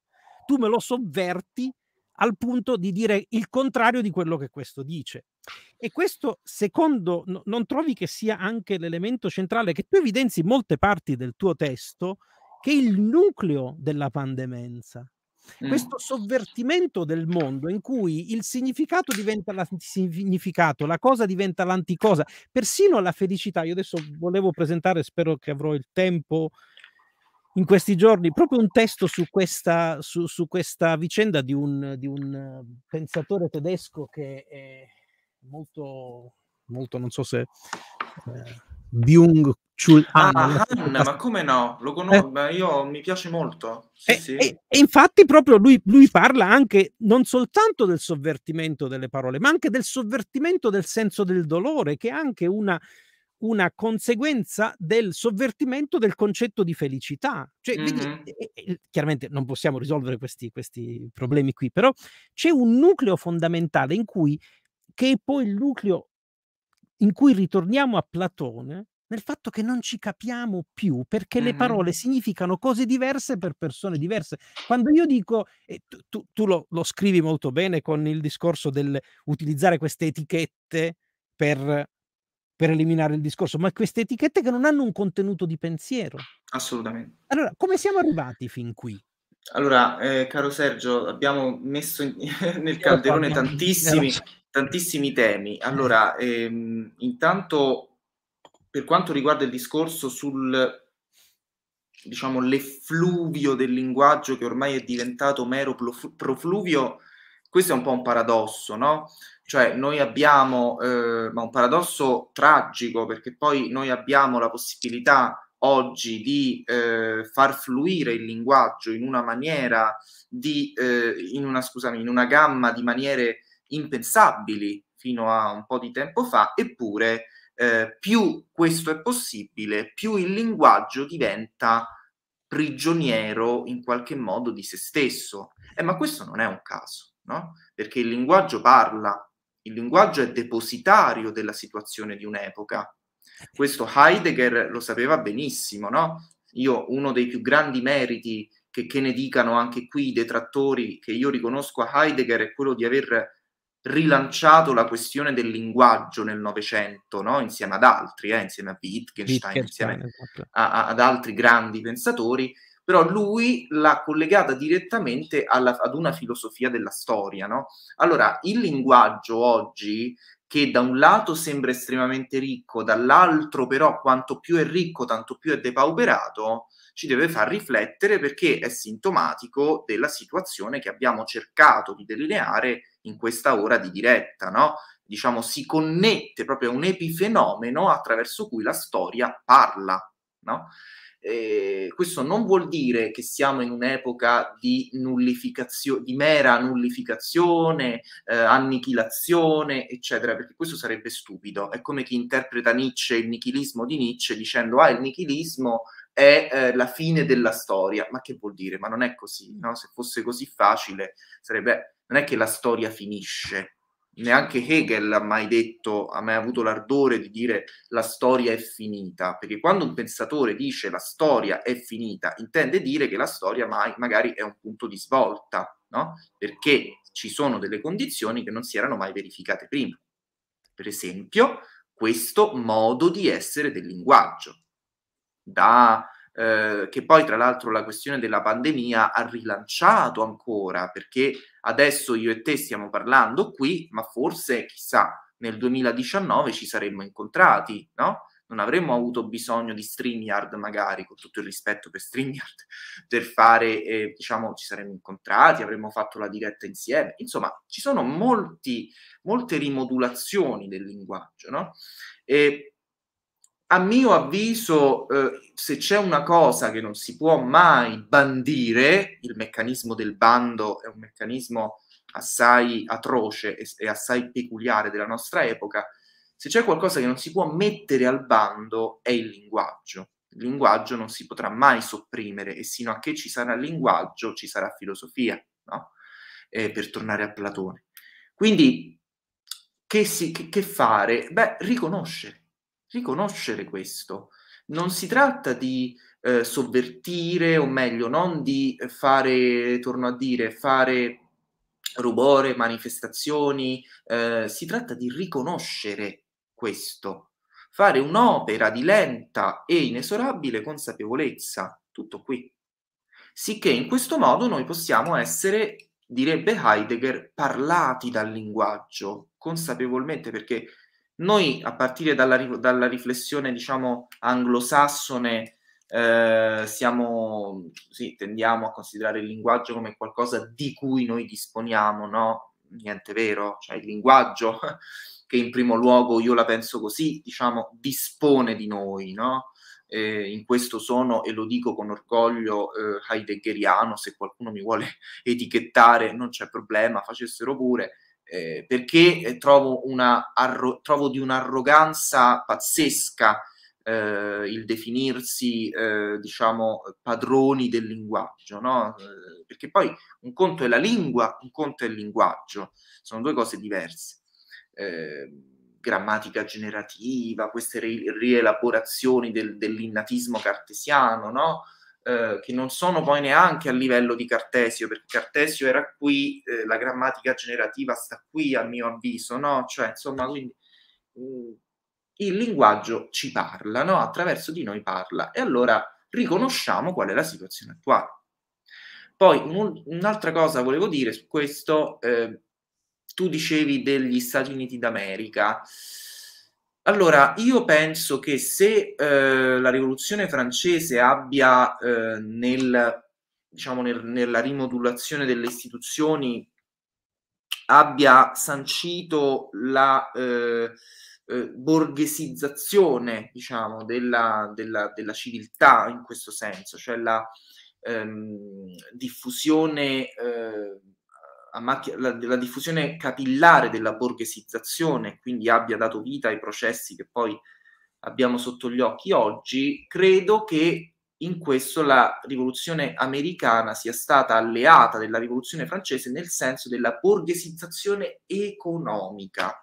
tu me lo sovverti al punto di dire il contrario di quello che questo dice. E questo, secondo, no, non trovi che sia anche l'elemento centrale che tu evidenzi molte parti del tuo testo, che è il nucleo della pandemenza. Mm. Questo sovvertimento del mondo in cui il significato diventa l'antisignificato, la cosa diventa l'anticosa, persino la felicità. Io adesso volevo presentare, spero che avrò il tempo in questi giorni, proprio un testo su questa, su, su questa vicenda di un, di un, eh, pensatore tedesco che è molto, molto non so se... Eh, Byung Chul Han. Ah, Han, ma come no? Lo conosco, eh. io mi piace molto. Sì, e, eh, sì. E, eh, e, infatti proprio lui, lui, parla anche non soltanto del sovvertimento delle parole, ma anche del sovvertimento del senso del dolore, che è anche una, una conseguenza del sovvertimento del concetto di felicità. Cioè, mm-hmm. vedi, eh, chiaramente non possiamo risolvere questi, questi problemi qui, però c'è un nucleo fondamentale in cui, che è poi il nucleo in cui ritorniamo a Platone nel fatto che non ci capiamo più perché le parole significano cose diverse per persone diverse. Quando io dico, e tu, tu, tu lo, lo, scrivi molto bene con il discorso del utilizzare queste etichette per, per eliminare il discorso, ma queste etichette che non hanno un contenuto di pensiero. Assolutamente. Allora, come siamo arrivati fin qui? Allora, eh, caro Sergio, abbiamo messo in, nel calderone tantissimi, tantissimi temi. Allora, ehm, intanto per quanto riguarda il discorso sul diciamo l'effluvio del linguaggio che ormai è diventato mero profluvio, questo è un po' un paradosso, no? Cioè noi abbiamo, eh, ma un paradosso tragico, perché poi noi abbiamo la possibilità oggi di eh, far fluire il linguaggio in una maniera di, eh, in una, scusami, in una gamma di maniere impensabili fino a un po' di tempo fa, eppure eh, più questo è possibile, più il linguaggio diventa prigioniero in qualche modo di se stesso. Eh, ma questo non è un caso, no? Perché il linguaggio parla, il linguaggio è depositario della situazione di un'epoca. Questo Heidegger lo sapeva benissimo, no? Io uno dei più grandi meriti che, che ne dicano anche qui i detrattori che io riconosco a Heidegger è quello di aver rilanciato la questione del linguaggio nel Novecento, no? insieme ad altri, eh, insieme a Wittgenstein, Wittgenstein insieme esatto. a, a, ad altri grandi pensatori, però lui l'ha collegata direttamente alla, ad una filosofia della storia. No? Allora, il linguaggio oggi che da un lato sembra estremamente ricco, dall'altro però quanto più è ricco, tanto più è depauperato, ci deve far riflettere perché è sintomatico della situazione che abbiamo cercato di delineare in questa ora di diretta, no? Diciamo, si connette proprio a un epifenomeno attraverso cui la storia parla, no? Eh, questo non vuol dire che siamo in un'epoca di, nullificazio- di mera nullificazione, eh, annichilazione, eccetera, perché questo sarebbe stupido. È come chi interpreta Nietzsche, il nichilismo di Nietzsche, dicendo ah, il nichilismo è eh, la fine della storia. Ma che vuol dire? Ma non è così, no? Se fosse così facile, sarebbe... non è che la storia finisce, neanche Hegel ha mai detto, ha mai avuto l'ardore di dire la storia è finita, perché quando un pensatore dice la storia è finita, intende dire che la storia mai, magari è un punto di svolta, no? Perché ci sono delle condizioni che non si erano mai verificate prima. Per esempio, questo modo di essere del linguaggio, da, eh, che poi tra l'altro la questione della pandemia ha rilanciato ancora, perché adesso io e te stiamo parlando qui, ma forse, chissà, nel 2019 ci saremmo incontrati, no? Non avremmo avuto bisogno di StreamYard magari, con tutto il rispetto per StreamYard, per fare, eh, diciamo, ci saremmo incontrati, avremmo fatto la diretta insieme. Insomma, ci sono molti, molte rimodulazioni del linguaggio, no? E a mio avviso, eh, se c'è una cosa che non si può mai bandire, il meccanismo del bando è un meccanismo assai atroce e, e assai peculiare della nostra epoca, se c'è qualcosa che non si può mettere al bando è il linguaggio. Il linguaggio non si potrà mai sopprimere e sino a che ci sarà linguaggio ci sarà filosofia, no? eh, per tornare a Platone. Quindi, che, si, che, che fare? Beh, riconoscere riconoscere questo. Non si tratta di eh, sovvertire, o meglio, non di fare, torno a dire, fare rubore, manifestazioni, eh, si tratta di riconoscere questo, fare un'opera di lenta e inesorabile consapevolezza, tutto qui. Sicché in questo modo noi possiamo essere, direbbe Heidegger, parlati dal linguaggio, consapevolmente, perché noi a partire dalla, dalla riflessione, diciamo, anglosassone, eh, siamo, sì, tendiamo a considerare il linguaggio come qualcosa di cui noi disponiamo, no? Niente vero, cioè il linguaggio che in primo luogo io la penso così, diciamo, dispone di noi, no? Eh, in questo sono, e lo dico con orgoglio, eh, heideggeriano, se qualcuno mi vuole etichettare non c'è problema, facessero pure, eh, perché eh, trovo, una, arro- trovo di un'arroganza pazzesca eh, il definirsi, eh, diciamo, padroni del linguaggio, no? Eh, perché poi un conto è la lingua, un conto è il linguaggio, sono due cose diverse. Eh, grammatica generativa, queste rielaborazioni del, dell'innatismo cartesiano, no? Eh, che non sono poi neanche a livello di Cartesio, perché Cartesio era qui, eh, la grammatica generativa sta qui a mio avviso, no? Cioè, insomma, quindi uh, il linguaggio ci parla, no? Attraverso di noi parla e allora riconosciamo qual è la situazione attuale. Poi un, un'altra cosa volevo dire su questo, eh, tu dicevi degli Stati Uniti d'America. Allora, io penso che se eh, la rivoluzione francese abbia eh, nel, diciamo, nel, nella rimodulazione delle istituzioni abbia sancito la eh, eh borghesizzazione diciamo, della, della, della, civiltà in questo senso, cioè la ehm, diffusione eh, macchia, la, la diffusione capillare della borghesizzazione, quindi abbia dato vita ai processi che poi abbiamo sotto gli occhi oggi, credo che in questo la rivoluzione americana sia stata alleata della rivoluzione francese nel senso della borghesizzazione economica.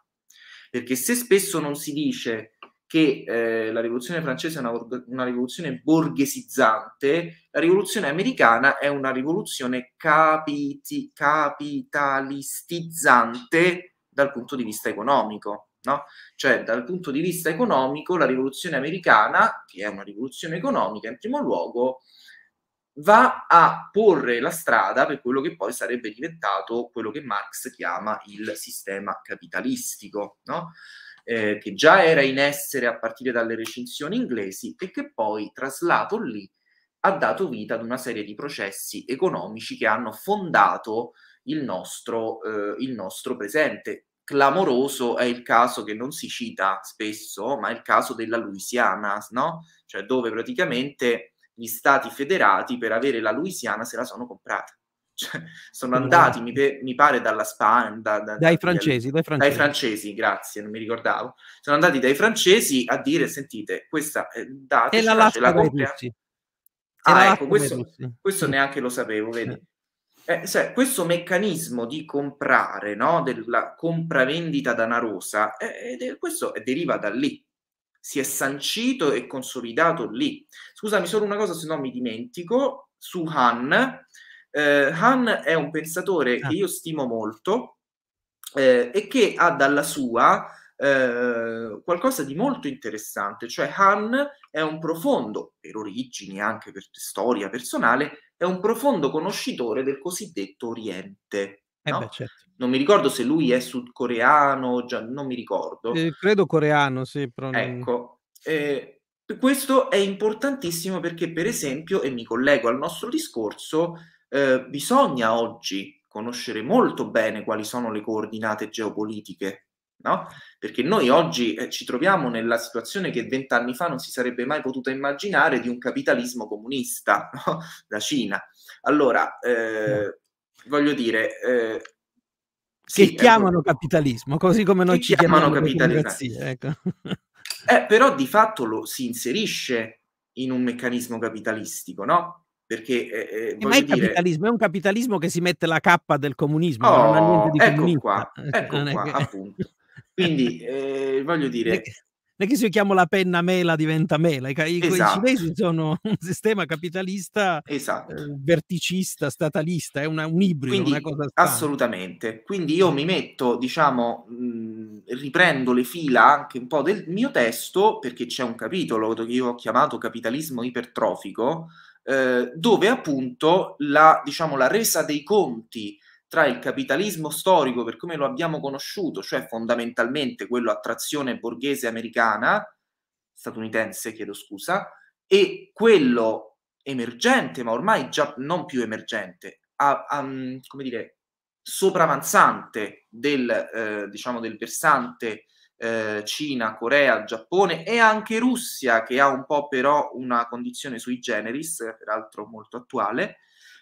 Perché se spesso non si dice che eh, la rivoluzione francese è una, una, rivoluzione borghesizzante, la rivoluzione americana è una rivoluzione capiti, capitalistizzante dal punto di vista economico. No? Cioè, dal punto di vista economico, la rivoluzione americana, che è una rivoluzione economica in primo luogo, va a porre la strada per quello che poi sarebbe diventato quello che Marx chiama il sistema capitalistico. No? eh, che già era in essere a partire dalle recinzioni inglesi e che poi, traslato lì, ha dato vita ad una serie di processi economici che hanno fondato il nostro, eh, il nostro presente. Clamoroso è il caso che non si cita spesso, ma è il caso della Louisiana, no? Cioè dove praticamente gli stati federati per avere la Louisiana se la sono comprata cioè, sono andati, mi, pe- mi, pare, dalla Spagna. Da, da, dai, francesi, dai, francesi, dai francesi. grazie, non mi ricordavo. Sono andati dai francesi a dire, sentite, questa eh, è data... E la compia- Ah, ecco, questo, questo, neanche lo sapevo, vedi? Eh, cioè, questo meccanismo di comprare, no? della compravendita danarosa, eh, eh, questo deriva da lì, si è sancito e consolidato lì. Scusami, solo una cosa, se no mi dimentico, su Han, eh, Han è un pensatore ah. che io stimo molto eh, e che ha dalla sua eh, qualcosa di molto interessante, cioè Han è un profondo, per origini anche per storia personale, è un profondo conoscitore del cosiddetto Oriente. Eh no? Beh, certo. Non mi ricordo se lui è sudcoreano, già, non mi ricordo. Eh, credo coreano, sì. Però non... Ecco, eh, questo è importantissimo perché, per esempio, e mi collego al nostro discorso, eh, bisogna oggi conoscere molto bene quali sono le coordinate geopolitiche, no? Perché noi oggi eh, ci troviamo nella situazione che vent'anni fa non si sarebbe mai potuta immaginare di un capitalismo comunista, no? la Cina. Allora, eh, voglio dire... Eh, che sì, chiamano ecco, capitalismo, così come noi ci chiamano, chiamano capitalismo. Ecco. Eh, però di fatto lo si inserisce in un meccanismo capitalistico, no? perché eh, eh, eh ma il dire... capitalismo è un capitalismo che si mette la cappa del comunismo oh, non ha niente di oh, ecco comunista. qua, ecco qua che... appunto quindi eh, voglio dire non è, che, se io chiamo la penna mela diventa mela i, esatto. i cinesi sono un sistema capitalista esatto. eh, verticista statalista è una, un ibrido quindi, una cosa assolutamente quindi io mi metto diciamo mh, riprendo le fila anche un po' del mio testo perché c'è un capitolo che io ho chiamato capitalismo ipertrofico eh, dove appunto la, diciamo, la resa dei conti tra il capitalismo storico per come lo abbiamo conosciuto, cioè fondamentalmente quello a trazione borghese americana, statunitense, chiedo scusa, e quello emergente, ma ormai già non più emergente, a, a, mm, come dire, sopravanzante del, eh, diciamo, del versante eh, Cina, Corea, Giappone e anche Russia, che ha un po' però una condizione sui generis, peraltro molto attuale,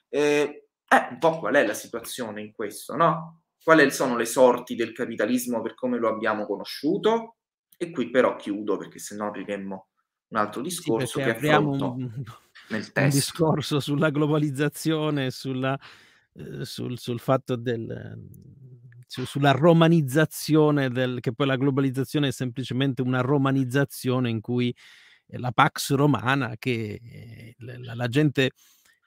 eh, eh, un po' qual è la situazione in questo, no? Quali sono le sorti del capitalismo per come lo abbiamo conosciuto? E qui però chiudo perché sennò apriremmo un altro discorso sì, che apriamo un, nel testo. Un discorso sulla globalizzazione, sulla, eh, sul, sul fatto del, su, sulla romanizzazione del, che poi la globalizzazione è semplicemente una romanizzazione in cui eh, la Pax Romana che eh, la, la gente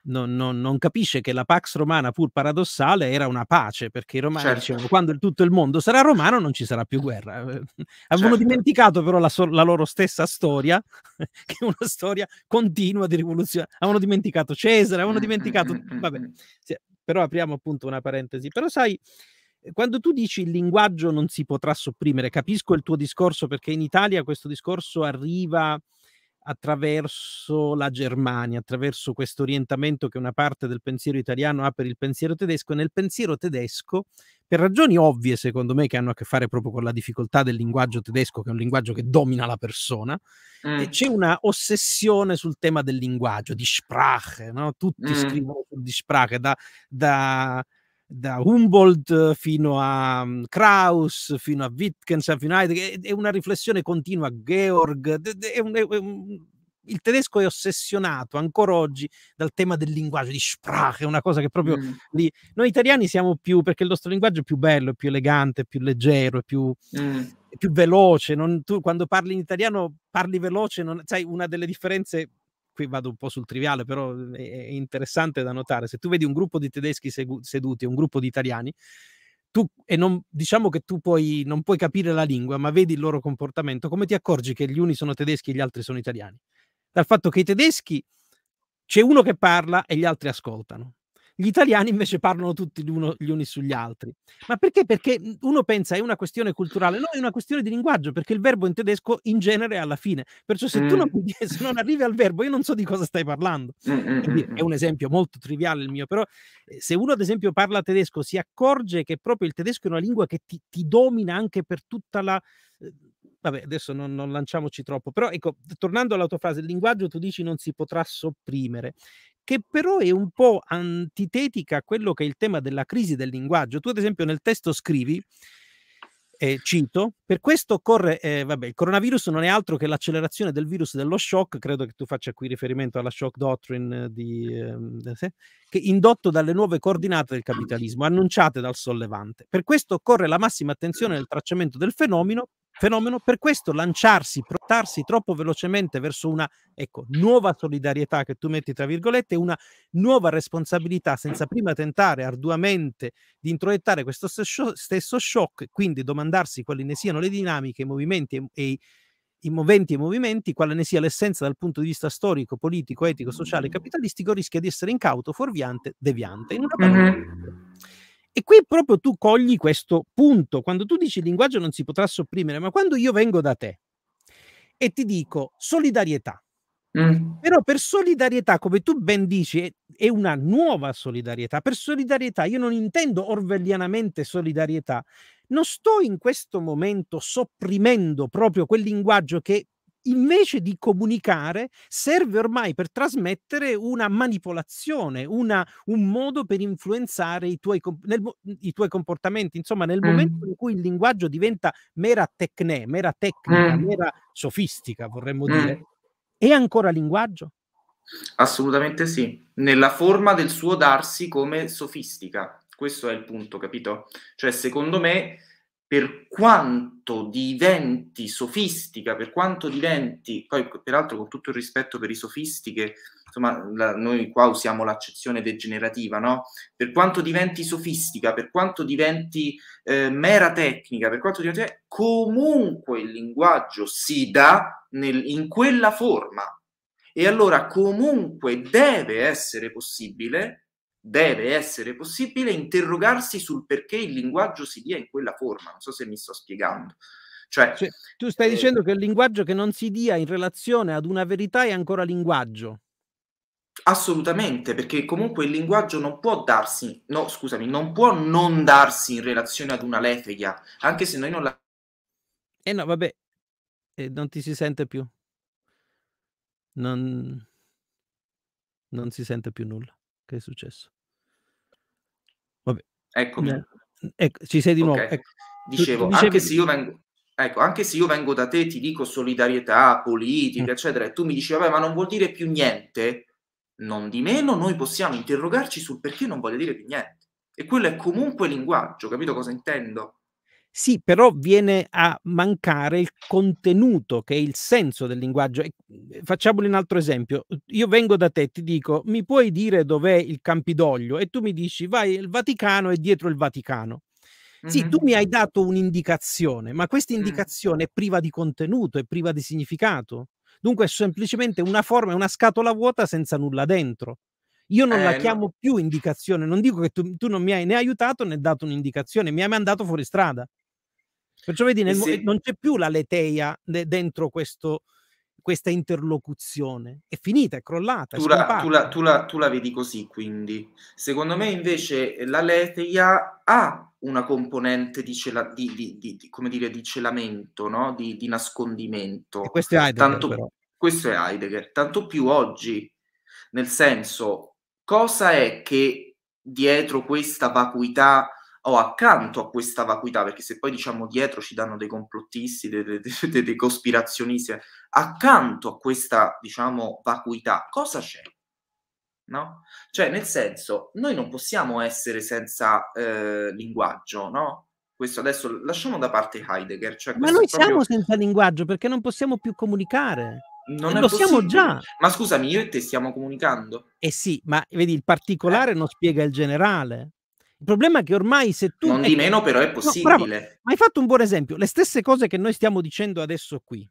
non, non, non, capisce che la Pax Romana, pur paradossale, era una pace, perché i romani certo. dicevano quando tutto il mondo sarà romano non ci sarà più eh. guerra. Avevano certo. dimenticato però la, so la, loro stessa storia, che è una storia continua di rivoluzione. Avevano dimenticato Cesare, avevano mm, mm, dimenticato... Mm, vabbè, sì, però apriamo appunto una parentesi. Però sai, quando tu dici il linguaggio non si potrà sopprimere, capisco il tuo discorso perché in Italia questo discorso arriva attraverso la Germania, attraverso questo orientamento che una parte del pensiero italiano ha per il pensiero tedesco e nel pensiero tedesco, per ragioni ovvie secondo me che hanno a che fare proprio con la difficoltà del linguaggio tedesco, che è un linguaggio che domina la persona, mm. Eh, c'è una ossessione sul tema del linguaggio, di Sprache, no? tutti mm. scrivono di Sprache, da, da da Humboldt fino a mm, Krauss, fino a Wittgenstein, fino a Heidegger, è una riflessione continua, Georg, è un, è un, il tedesco è ossessionato ancora oggi dal tema del linguaggio, di Sprache, è una cosa che proprio mm. lì... Noi italiani siamo più, perché il nostro linguaggio è più bello, è più elegante, è più leggero, è più, mm. è più veloce, non, tu quando parli in italiano parli veloce, non, sai, una delle differenze qui vado un po' sul triviale, però mhmm, è interessante da notare, se tu vedi un gruppo di tedeschi seduti e un gruppo di italiani, tu, e non, diciamo che tu puoi, non puoi capire la lingua, ma vedi il loro comportamento, come ti accorgi che gli uni sono tedeschi e gli altri sono italiani? Dal fatto che i tedeschi c'è uno che parla e gli altri ascoltano. Gli italiani invece parlano tutti gli uni sugli altri. Ma perché? Perché mhmm, uno pensa è una questione culturale, no, è una questione di linguaggio, perché il verbo in tedesco in genere è alla fine. Perciò se tu non, se non, arrivi al verbo, io non so di cosa stai parlando. Quindi è un esempio molto triviale il mio, però ehm, se uno ad esempio parla tedesco si accorge che proprio il tedesco è una lingua che ti, ti domina anche per tutta la ehm, vabbè, adesso non, non, lanciamoci troppo, però ecco, tornando alla tua frase, il linguaggio tu dici non si potrà sopprimere che però è un po' antitetica a quello che è il tema della crisi del linguaggio. Tu ad esempio nel testo scrivi, eh, cito, per questo occorre, eh, vabbè, il coronavirus non è altro che l'accelerazione del virus dello shock, credo che tu faccia qui riferimento alla shock doctrine di, eh, che indotto dalle nuove coordinate del capitalismo, annunciate dal sollevante. Per questo occorre la massima attenzione nel tracciamento del fenomeno fenomeno, per questo lanciarsi, portarsi troppo velocemente verso una ecco, nuova solidarietà che tu metti tra virgolette, una nuova responsabilità senza prima tentare arduamente di introiettare questo stesso, shock, quindi domandarsi quali ne siano le dinamiche, i movimenti e, i, i moventi e i movimenti, quale ne sia l'essenza dal punto di vista storico, politico, etico, sociale e capitalistico, rischia di essere incauto, fuorviante, deviante. In una parola, mm-hmm. E qui proprio tu cogli questo punto, quando tu dici il linguaggio non si potrà sopprimere, ma quando io vengo da te e ti dico solidarietà, Mm. Però per solidarietà, come tu ben dici, è una nuova solidarietà. Per solidarietà io non intendo orwellianamente solidarietà. Non sto in questo momento sopprimendo proprio quel linguaggio che invece di comunicare, serve ormai per trasmettere una manipolazione, una, un modo per influenzare i tuoi, nel, i tuoi comportamenti. Insomma, nel mm. momento in cui il linguaggio diventa mera tecne, mera tecnica, mm. mera sofistica, vorremmo mm. dire, è ancora linguaggio? Assolutamente sì, nella forma del suo darsi come sofistica. Questo è il punto, capito? Cioè, secondo me per quanto diventi sofistica, per quanto diventi, poi peraltro con tutto il rispetto per i sofisti che, insomma, la, noi qua usiamo l'accezione degenerativa, no? Per quanto diventi sofistica, per quanto diventi eh, mera tecnica, per quanto diventi... comunque il linguaggio si dà nel, in quella forma. E allora comunque deve essere possibile deve essere possibile interrogarsi sul perché il linguaggio si dia in quella forma. Non so se mi sto spiegando. Cioè, cioè, tu stai eh, dicendo che il linguaggio che non si dia in relazione ad una verità è ancora linguaggio. Assolutamente, perché comunque il linguaggio non può darsi, no, scusami, non può non darsi in relazione ad una lefeia, anche se noi non la... Eh no, vabbè, eh, non ti si sente più. Non... non si sente più nulla. Che è successo? Eccomi. Ecco, ci sei di okay. nuovo. Ecco. Dicevo, Dicevi... anche se io vengo... Ecco, anche se io vengo da te, ti dico solidarietà politica, mm. eccetera, e tu mi dici, vabbè, ma non vuol dire più niente, non di meno noi possiamo interrogarci sul perché non voglia dire più niente. E quello è comunque linguaggio, capito cosa intendo? Sì, però viene a mancare il contenuto che è il senso del linguaggio. Mhmm, Facciamolo un altro esempio. Io vengo da te, ti dico, mi puoi dire dov'è il Campidoglio? E tu mi dici, vai, il Vaticano è dietro il Vaticano. Sì, mm-hmm. tu mi hai dato un'indicazione, ma questa indicazione mm. è priva di contenuto, è priva di significato. Dunque è semplicemente una forma, è una scatola vuota senza nulla dentro. Io non eh, la chiamo no. più indicazione, non dico che tu, tu, non mi hai né aiutato né dato un'indicazione, mi hai mandato fuori strada. Perciò vedi, nel, se... non c'è più la leteia dentro questo, questa interlocuzione. È finita, è crollata. Tu, è la, tu, la, tu, la, tu la, vedi così, quindi. Secondo me invece eh, la leteia ha una componente di, cela, di, di, di come dire, di celamento, no? di, nascondimento. E questo è Heidegger. Tanto, questo è Heidegger. Tanto più oggi, nel senso, cosa è che dietro questa vacuità o accanto a questa vacuità, perché se poi diciamo dietro ci danno dei complottisti, dei, dei, dei cospirazionisti, accanto a questa diciamo vacuità, cosa c'è? No? Cioè, nel senso, noi non possiamo essere senza eh, linguaggio, no? Questo adesso lasciamo da parte Heidegger. Cioè Ma noi proprio... siamo senza linguaggio perché non possiamo più comunicare. Non lo siamo già. Ma scusami, io e te stiamo comunicando. Eh sì, ma vedi, il particolare eh. non spiega il generale. Il problema è che ormai se tu... Non di meno però è possibile. No, ma hai fatto un buon esempio. Le stesse cose che noi stiamo dicendo adesso qui,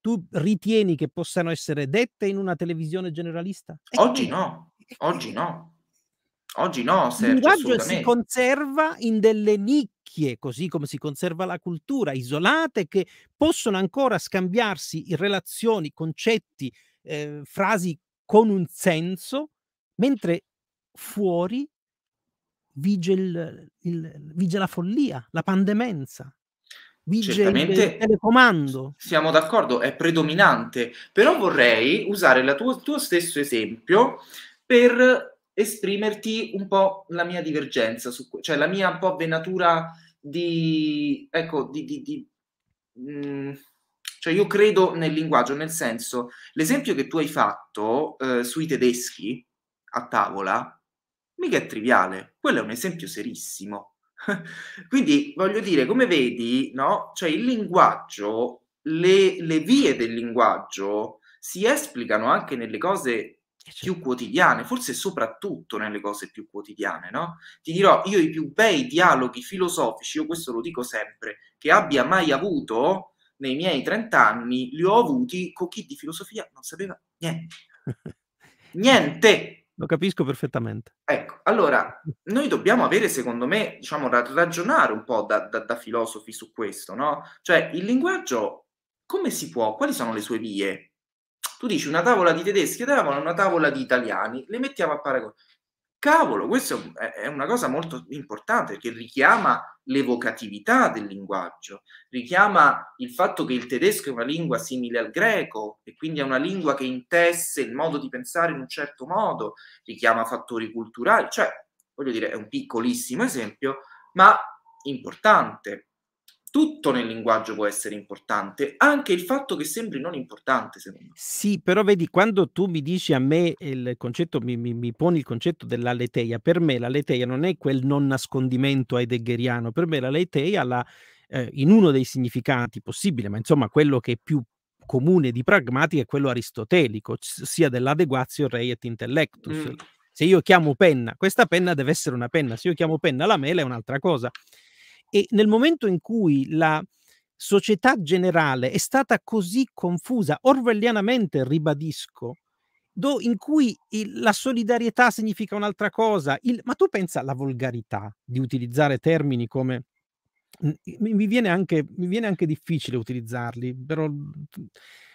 tu ritieni che possano essere dette in una televisione generalista? E Oggi che... no. Oggi no. Oggi no, Sergio, il linguaggio si conserva in delle nicchie, così come si conserva la cultura, isolate che possono ancora scambiarsi relazioni, concetti, eh, frasi con un senso, mentre fuori vige, il, il, vige la follia, la pandemenza, vige Certamente il telecomando. Siamo d'accordo, è predominante, però vorrei usare il tuo stesso esempio per esprimerti un po' la mia divergenza, su, cioè la mia un po' venatura di... ecco, di... di, di mh, mm, cioè io credo nel linguaggio, nel senso, l'esempio che tu hai fatto eh, sui tedeschi a tavola mica è triviale, quello è un esempio serissimo. Quindi voglio dire, come vedi, no? Cioè il linguaggio, le, le vie del linguaggio si esplicano anche nelle cose eh, più certo. quotidiane, forse soprattutto nelle cose più quotidiane, no? Ti dirò, io i più bei dialoghi filosofici, io questo lo dico sempre, che abbia mai avuto nei miei 30 anni, li ho avuti con chi di filosofia non sapeva niente. niente! Lo capisco perfettamente. Ecco, allora, noi dobbiamo avere, secondo me, diciamo, ragionare un po' da, da, da filosofi su questo, no? Cioè, il linguaggio, come si può? Quali sono le sue vie? Tu dici una tavola di tedeschi, una tavola di italiani, le mettiamo a paragone. Cavolo, questa è una cosa molto importante perché richiama l'evocatività del linguaggio, richiama il fatto che il tedesco è una lingua simile al greco e quindi è una lingua che intesse il modo di pensare in un certo modo, richiama fattori culturali, cioè, voglio dire, è un piccolissimo esempio, ma importante tutto nel linguaggio può essere importante, anche il fatto che sembri non importante, secondo me. Sì, però vedi, quando tu mi dici a me il concetto, mi, mi, mi poni il concetto dell'aleteia, per me l'aleteia non è quel non nascondimento heideggeriano, per me l'aleteia, la, eh, in uno dei significati possibili, ma insomma quello che è più comune di pragmatica è quello aristotelico, sia dell'adeguatio rei et intellectus. Mm. Se io chiamo penna, questa penna deve essere una penna, se io chiamo penna la mela è un'altra cosa. E nel momento in cui la società generale è stata così confusa, orwellianamente ribadisco, do, in cui il, la solidarietà significa un'altra cosa, il, ma tu pensa alla volgarità di utilizzare termini come mi viene, anche, mi viene anche, difficile utilizzarli, però mhmm,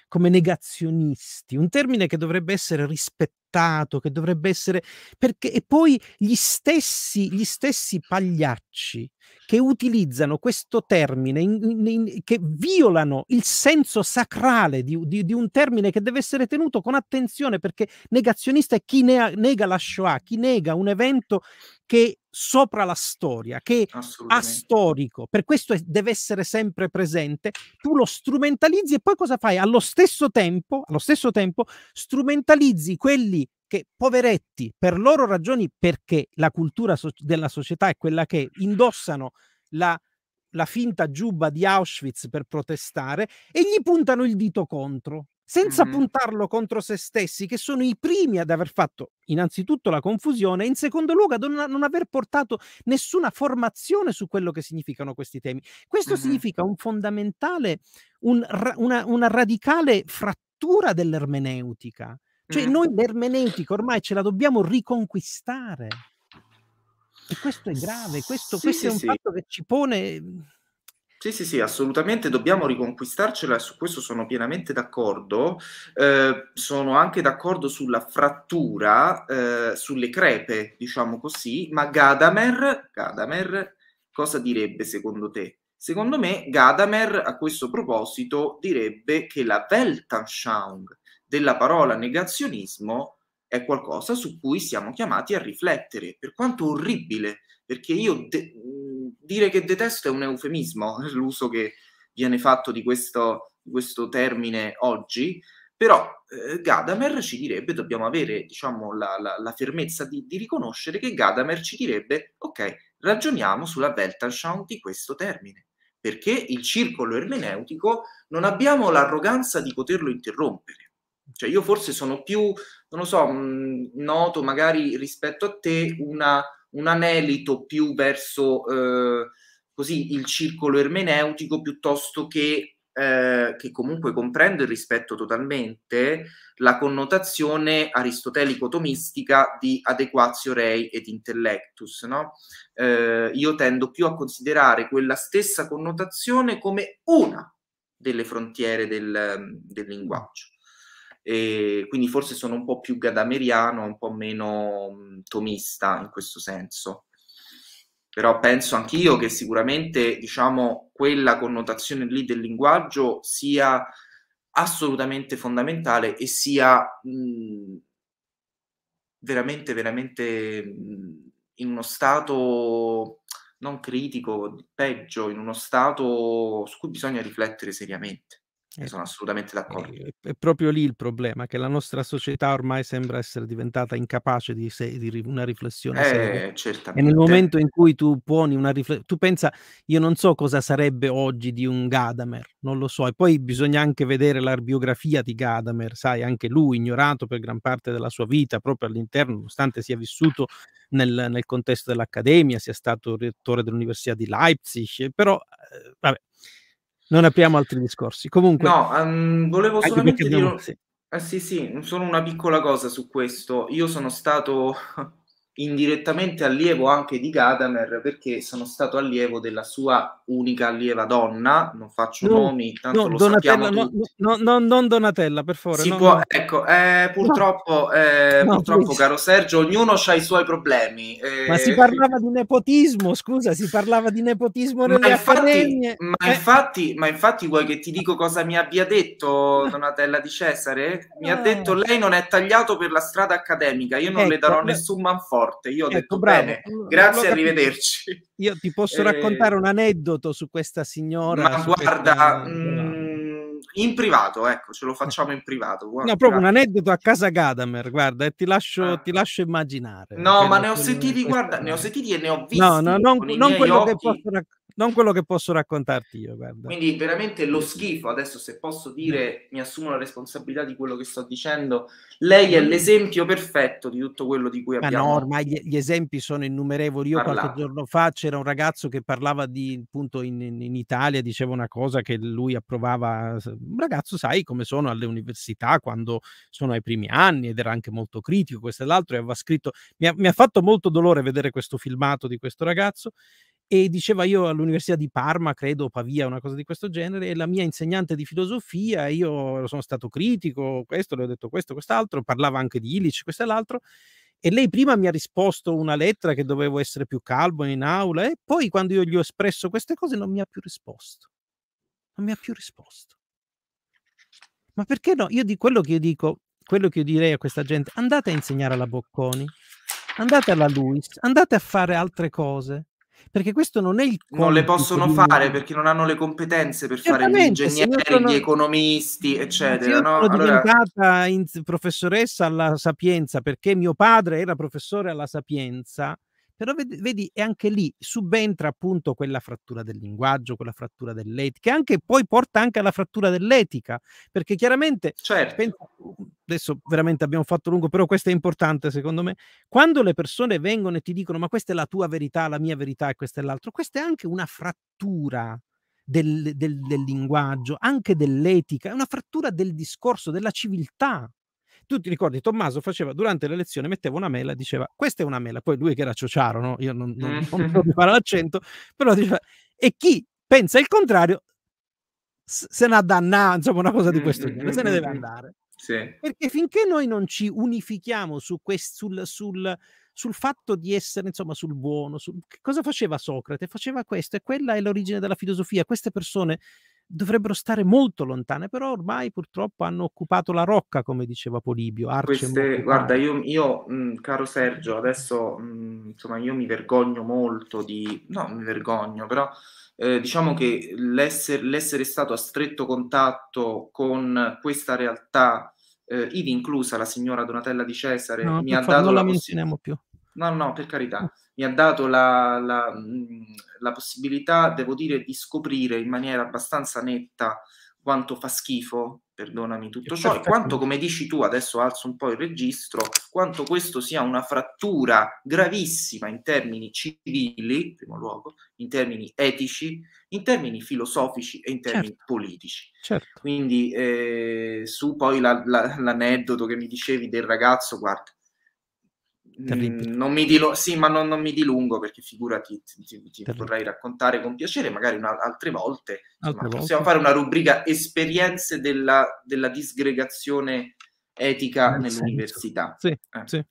come negazionisti, un termine che dovrebbe essere rispettato trattato, che dovrebbe essere... Perché... E poi gli stessi, gli stessi pagliacci che utilizzano questo termine, in, in, in, che violano il senso sacrale di, di, di, un termine che deve essere tenuto con attenzione, perché negazionista è chi nega la Shoah, chi nega un evento che sopra la storia, che è astorico, per questo deve essere sempre presente, tu lo strumentalizzi e poi cosa fai? Allo stesso tempo, allo stesso tempo strumentalizzi quelli che, poveretti, per loro ragioni, perché la cultura so- della società è quella che indossano la, la finta giubba di Auschwitz per protestare e gli puntano il dito contro senza mm-hmm. puntarlo contro se stessi, che sono i primi ad aver fatto innanzitutto la confusione e in secondo luogo ad non, aver portato nessuna formazione su quello che significano questi temi. Questo mm-hmm. significa un fondamentale, un, una, una, radicale frattura dell'ermeneutica. Cioè mm-hmm. noi l'ermeneutica ormai ce la dobbiamo riconquistare. E questo è grave, questo, sì, questo sì, è un sì. fatto che ci pone mhmm, sì, sì, sì, assolutamente dobbiamo riconquistarcela, e su questo sono pienamente d'accordo. Eh, sono anche d'accordo sulla frattura, eh, sulle crepe, diciamo così, ma Gadamer, Gadamer cosa direbbe secondo te? Secondo me Gadamer a questo proposito direbbe che la Weltanschauung della parola negazionismo è qualcosa su cui siamo chiamati a riflettere, per quanto orribile, perché io de- dire che detesto è un eufemismo, l'uso che viene fatto di questo, questo termine oggi, però eh, Gadamer ci direbbe, dobbiamo avere diciamo, la, la, la fermezza di, di, riconoscere che Gadamer ci direbbe, ok, ragioniamo sulla Weltanschauung di questo termine, perché il circolo ermeneutico non abbiamo l'arroganza di poterlo interrompere. Cioè io forse sono più, non lo so, mh, mm, noto magari rispetto a te una un anelito più verso eh, così il circolo ermeneutico piuttosto che eh, che comunque comprendo e rispetto totalmente la connotazione aristotelico-tomistica di adequatio rei ed intellectus. No? Eh, io tendo più a considerare quella stessa connotazione come una delle frontiere del, del linguaggio e quindi forse sono un po' più gadameriano, un po' meno tomista in questo senso. Però penso anch'io che sicuramente, diciamo, quella connotazione lì del linguaggio sia assolutamente fondamentale e sia mh, veramente, veramente mh, in uno stato non critico, peggio, in uno stato su cui bisogna riflettere seriamente. E ecco. sono assolutamente d'accordo. È, proprio lì il problema, che la nostra società ormai sembra essere diventata incapace di, se, di una riflessione eh, Certamente. E nel momento in cui tu poni una riflessione, tu pensa, io non so cosa sarebbe oggi di un Gadamer, non lo so. E poi bisogna anche vedere la biografia di Gadamer, sai, anche lui ignorato per gran parte della sua vita, proprio all'interno, nonostante sia vissuto nel, nel contesto dell'accademia, sia stato rettore dell'Università di Leipzig, però, eh, vabbè non apriamo altri discorsi. Comunque, no, um, volevo solamente dire. Abbiamo... Eh, sì, sì, solo una piccola cosa su questo. Io sono stato indirettamente allievo anche di Gadamer perché sono stato allievo della sua unica allieva donna, non faccio no, nomi, tanto no, lo Donatella, sappiamo tutti. No, no, non Donatella, per favore. No, può, ecco, eh, purtroppo, eh, purtroppo caro Sergio, ognuno ha i suoi problemi. Eh, ma si parlava di nepotismo, scusa, si parlava di nepotismo nelle ma infatti, eh. ma, infatti, ma infatti vuoi che ti dico cosa mi abbia detto Donatella di Cesare? Mi ha ah. detto lei non è tagliato per la strada accademica, io non ecco, le darò nessun manforte forte. Io ho ecco, detto bravo. bene, grazie arrivederci. Io ti posso eh, raccontare un aneddoto su questa signora. Ma guarda, questa... mh, mm, in privato, ecco, ce lo facciamo in privato. Guarda. No, proprio un aneddoto a casa Gadamer, guarda, e eh, ti lascio, ah. ti lascio immaginare. No, ma ne ho sentiti, guarda, ne ho sentiti e ne ho visti. No, no, non, non quello occhi. che posso raccontare non quello che posso raccontarti io. Guarda. Quindi veramente lo schifo, adesso se posso mm. dire, mi assumo la responsabilità di quello che sto dicendo, lei è mm. l'esempio perfetto di tutto quello di cui abbiamo Ma no, ormai gli, gli esempi sono innumerevoli. Io parlato. qualche giorno fa c'era un ragazzo che parlava di, appunto, in, in Italia, diceva una cosa che lui approvava. Un ragazzo, sai come sono alle università quando sono ai primi anni ed era anche molto critico, questo e l'altro, e aveva scritto, mi ha, mi ha fatto molto dolore vedere questo filmato di questo ragazzo e diceva io all'Università di Parma, credo, Pavia, una cosa di questo genere, e la mia insegnante di filosofia, io sono stato critico, questo, le ho detto questo, quest'altro, parlava anche di Illich, questo e l'altro, e lei prima mi ha risposto una lettera che dovevo essere più calmo in aula, e poi quando io gli ho espresso queste cose non mi ha più risposto. Non mi ha più risposto. Ma perché no? Io di quello che io dico, quello che io direi a questa gente, andate a insegnare alla Bocconi, andate alla Luis, andate a fare altre cose perché questo non è il... Non le possono fare perché non hanno le competenze per fare gli ingegneri, sono... gli economisti, eccetera. Io no? sono allora... diventata professoressa alla Sapienza perché mio padre era professore alla Sapienza però vedi, vedi, è anche lì subentra appunto quella frattura del linguaggio, quella frattura dell'etica, che anche poi porta anche alla frattura dell'etica, perché chiaramente certo. penso, adesso veramente abbiamo fatto lungo, però questo è importante secondo me. Quando le persone vengono e ti dicono "Ma questa è la tua verità, la mia verità e questa è l'altro", questa è anche una frattura del, del, del linguaggio, anche dell'etica, è una frattura del discorso, della civiltà tu ti ricordi, Tommaso faceva durante le lezioni, metteva una mela, e diceva questa è una mela, poi lui che era ciociaro, no? io non, non, mm. non so fare l'accento, però diceva e chi pensa il contrario se ne ha dannato, insomma una cosa di mm, questo mm, genere, se ne deve andare. Sì. Perché finché noi non ci unifichiamo su quest, sul, sul, sul, fatto di essere, insomma, sul buono, sul, cosa faceva Socrate? Faceva questo e quella è l'origine della filosofia. Queste persone dovrebbero stare molto lontane, però ormai purtroppo hanno occupato la rocca, come diceva Polibio. Queste, guarda, io, io mh, mhmm, caro Sergio, adesso mh, mhmm, insomma io mi vergogno molto di... no, mi vergogno, però eh, diciamo che l'essere, l'essere, stato a stretto contatto con questa realtà, eh, ivi inclusa la signora Donatella di Cesare, no, mi ha dato... Non la, la menzioniamo più No, no, per carità, mm. mi ha dato la, la, mm, la, possibilità, devo dire, di scoprire in maniera abbastanza netta quanto fa schifo, perdonami tutto ciò, e quanto, come dici tu, adesso alzo un po' il registro, quanto questo sia una frattura gravissima in termini civili, in primo luogo, in termini etici, in termini filosofici e in termini certo. politici. Certo. Quindi eh, su poi la, l'aneddoto che mi dicevi del ragazzo, guarda, Mm, non mi dilo- sì, ma non, non mi dilungo perché figurati, ti, ti vorrei raccontare con piacere, magari una, altre volte. Altre Insomma, possiamo fare una rubrica esperienze della, della disgregazione etica Nel nell'università. Sì, eh. sì.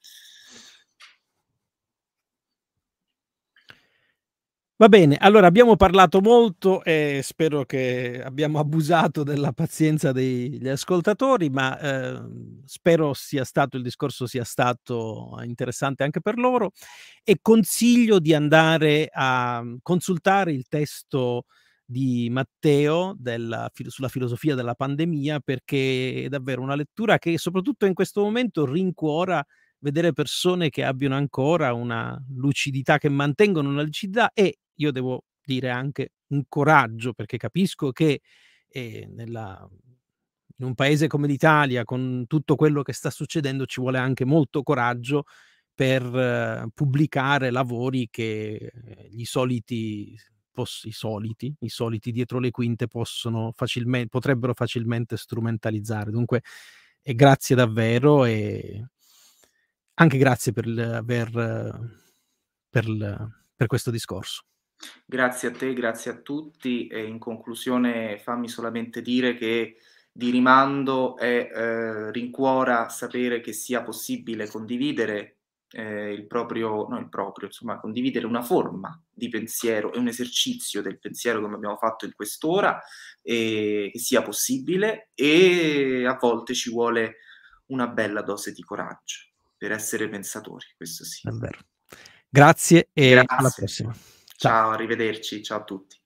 Va bene, allora abbiamo parlato molto e spero che abbiamo abusato della pazienza degli ascoltatori, ma eh, spero sia stato il discorso sia stato interessante anche per loro e consiglio di andare a consultare il testo di Matteo della, sulla filosofia della pandemia perché è davvero una lettura che soprattutto in questo momento rincuora vedere persone che abbiano ancora una lucidità, che mantengono una lucidità e io devo dire anche un coraggio, perché capisco che eh, nella, in un paese come l'Italia, con tutto quello che sta succedendo, ci vuole anche molto coraggio per eh, pubblicare lavori che eh, gli soliti i soliti, i soliti dietro le quinte possono facilmente, potrebbero facilmente strumentalizzare. Dunque, eh, grazie davvero e anche grazie per, eh, per, per, per questo discorso. Grazie a te, grazie a tutti e in conclusione fammi solamente dire che di rimando e eh, rincuora sapere che sia possibile condividere eh, il proprio, no il proprio, insomma condividere una forma di pensiero e un esercizio del pensiero come abbiamo fatto in quest'ora, e, che sia possibile e a volte ci vuole una bella dose di coraggio per essere pensatori, questo sì. È vero. Grazie e Grazie. alla prossima. Ciao, arrivederci, ciao a tutti.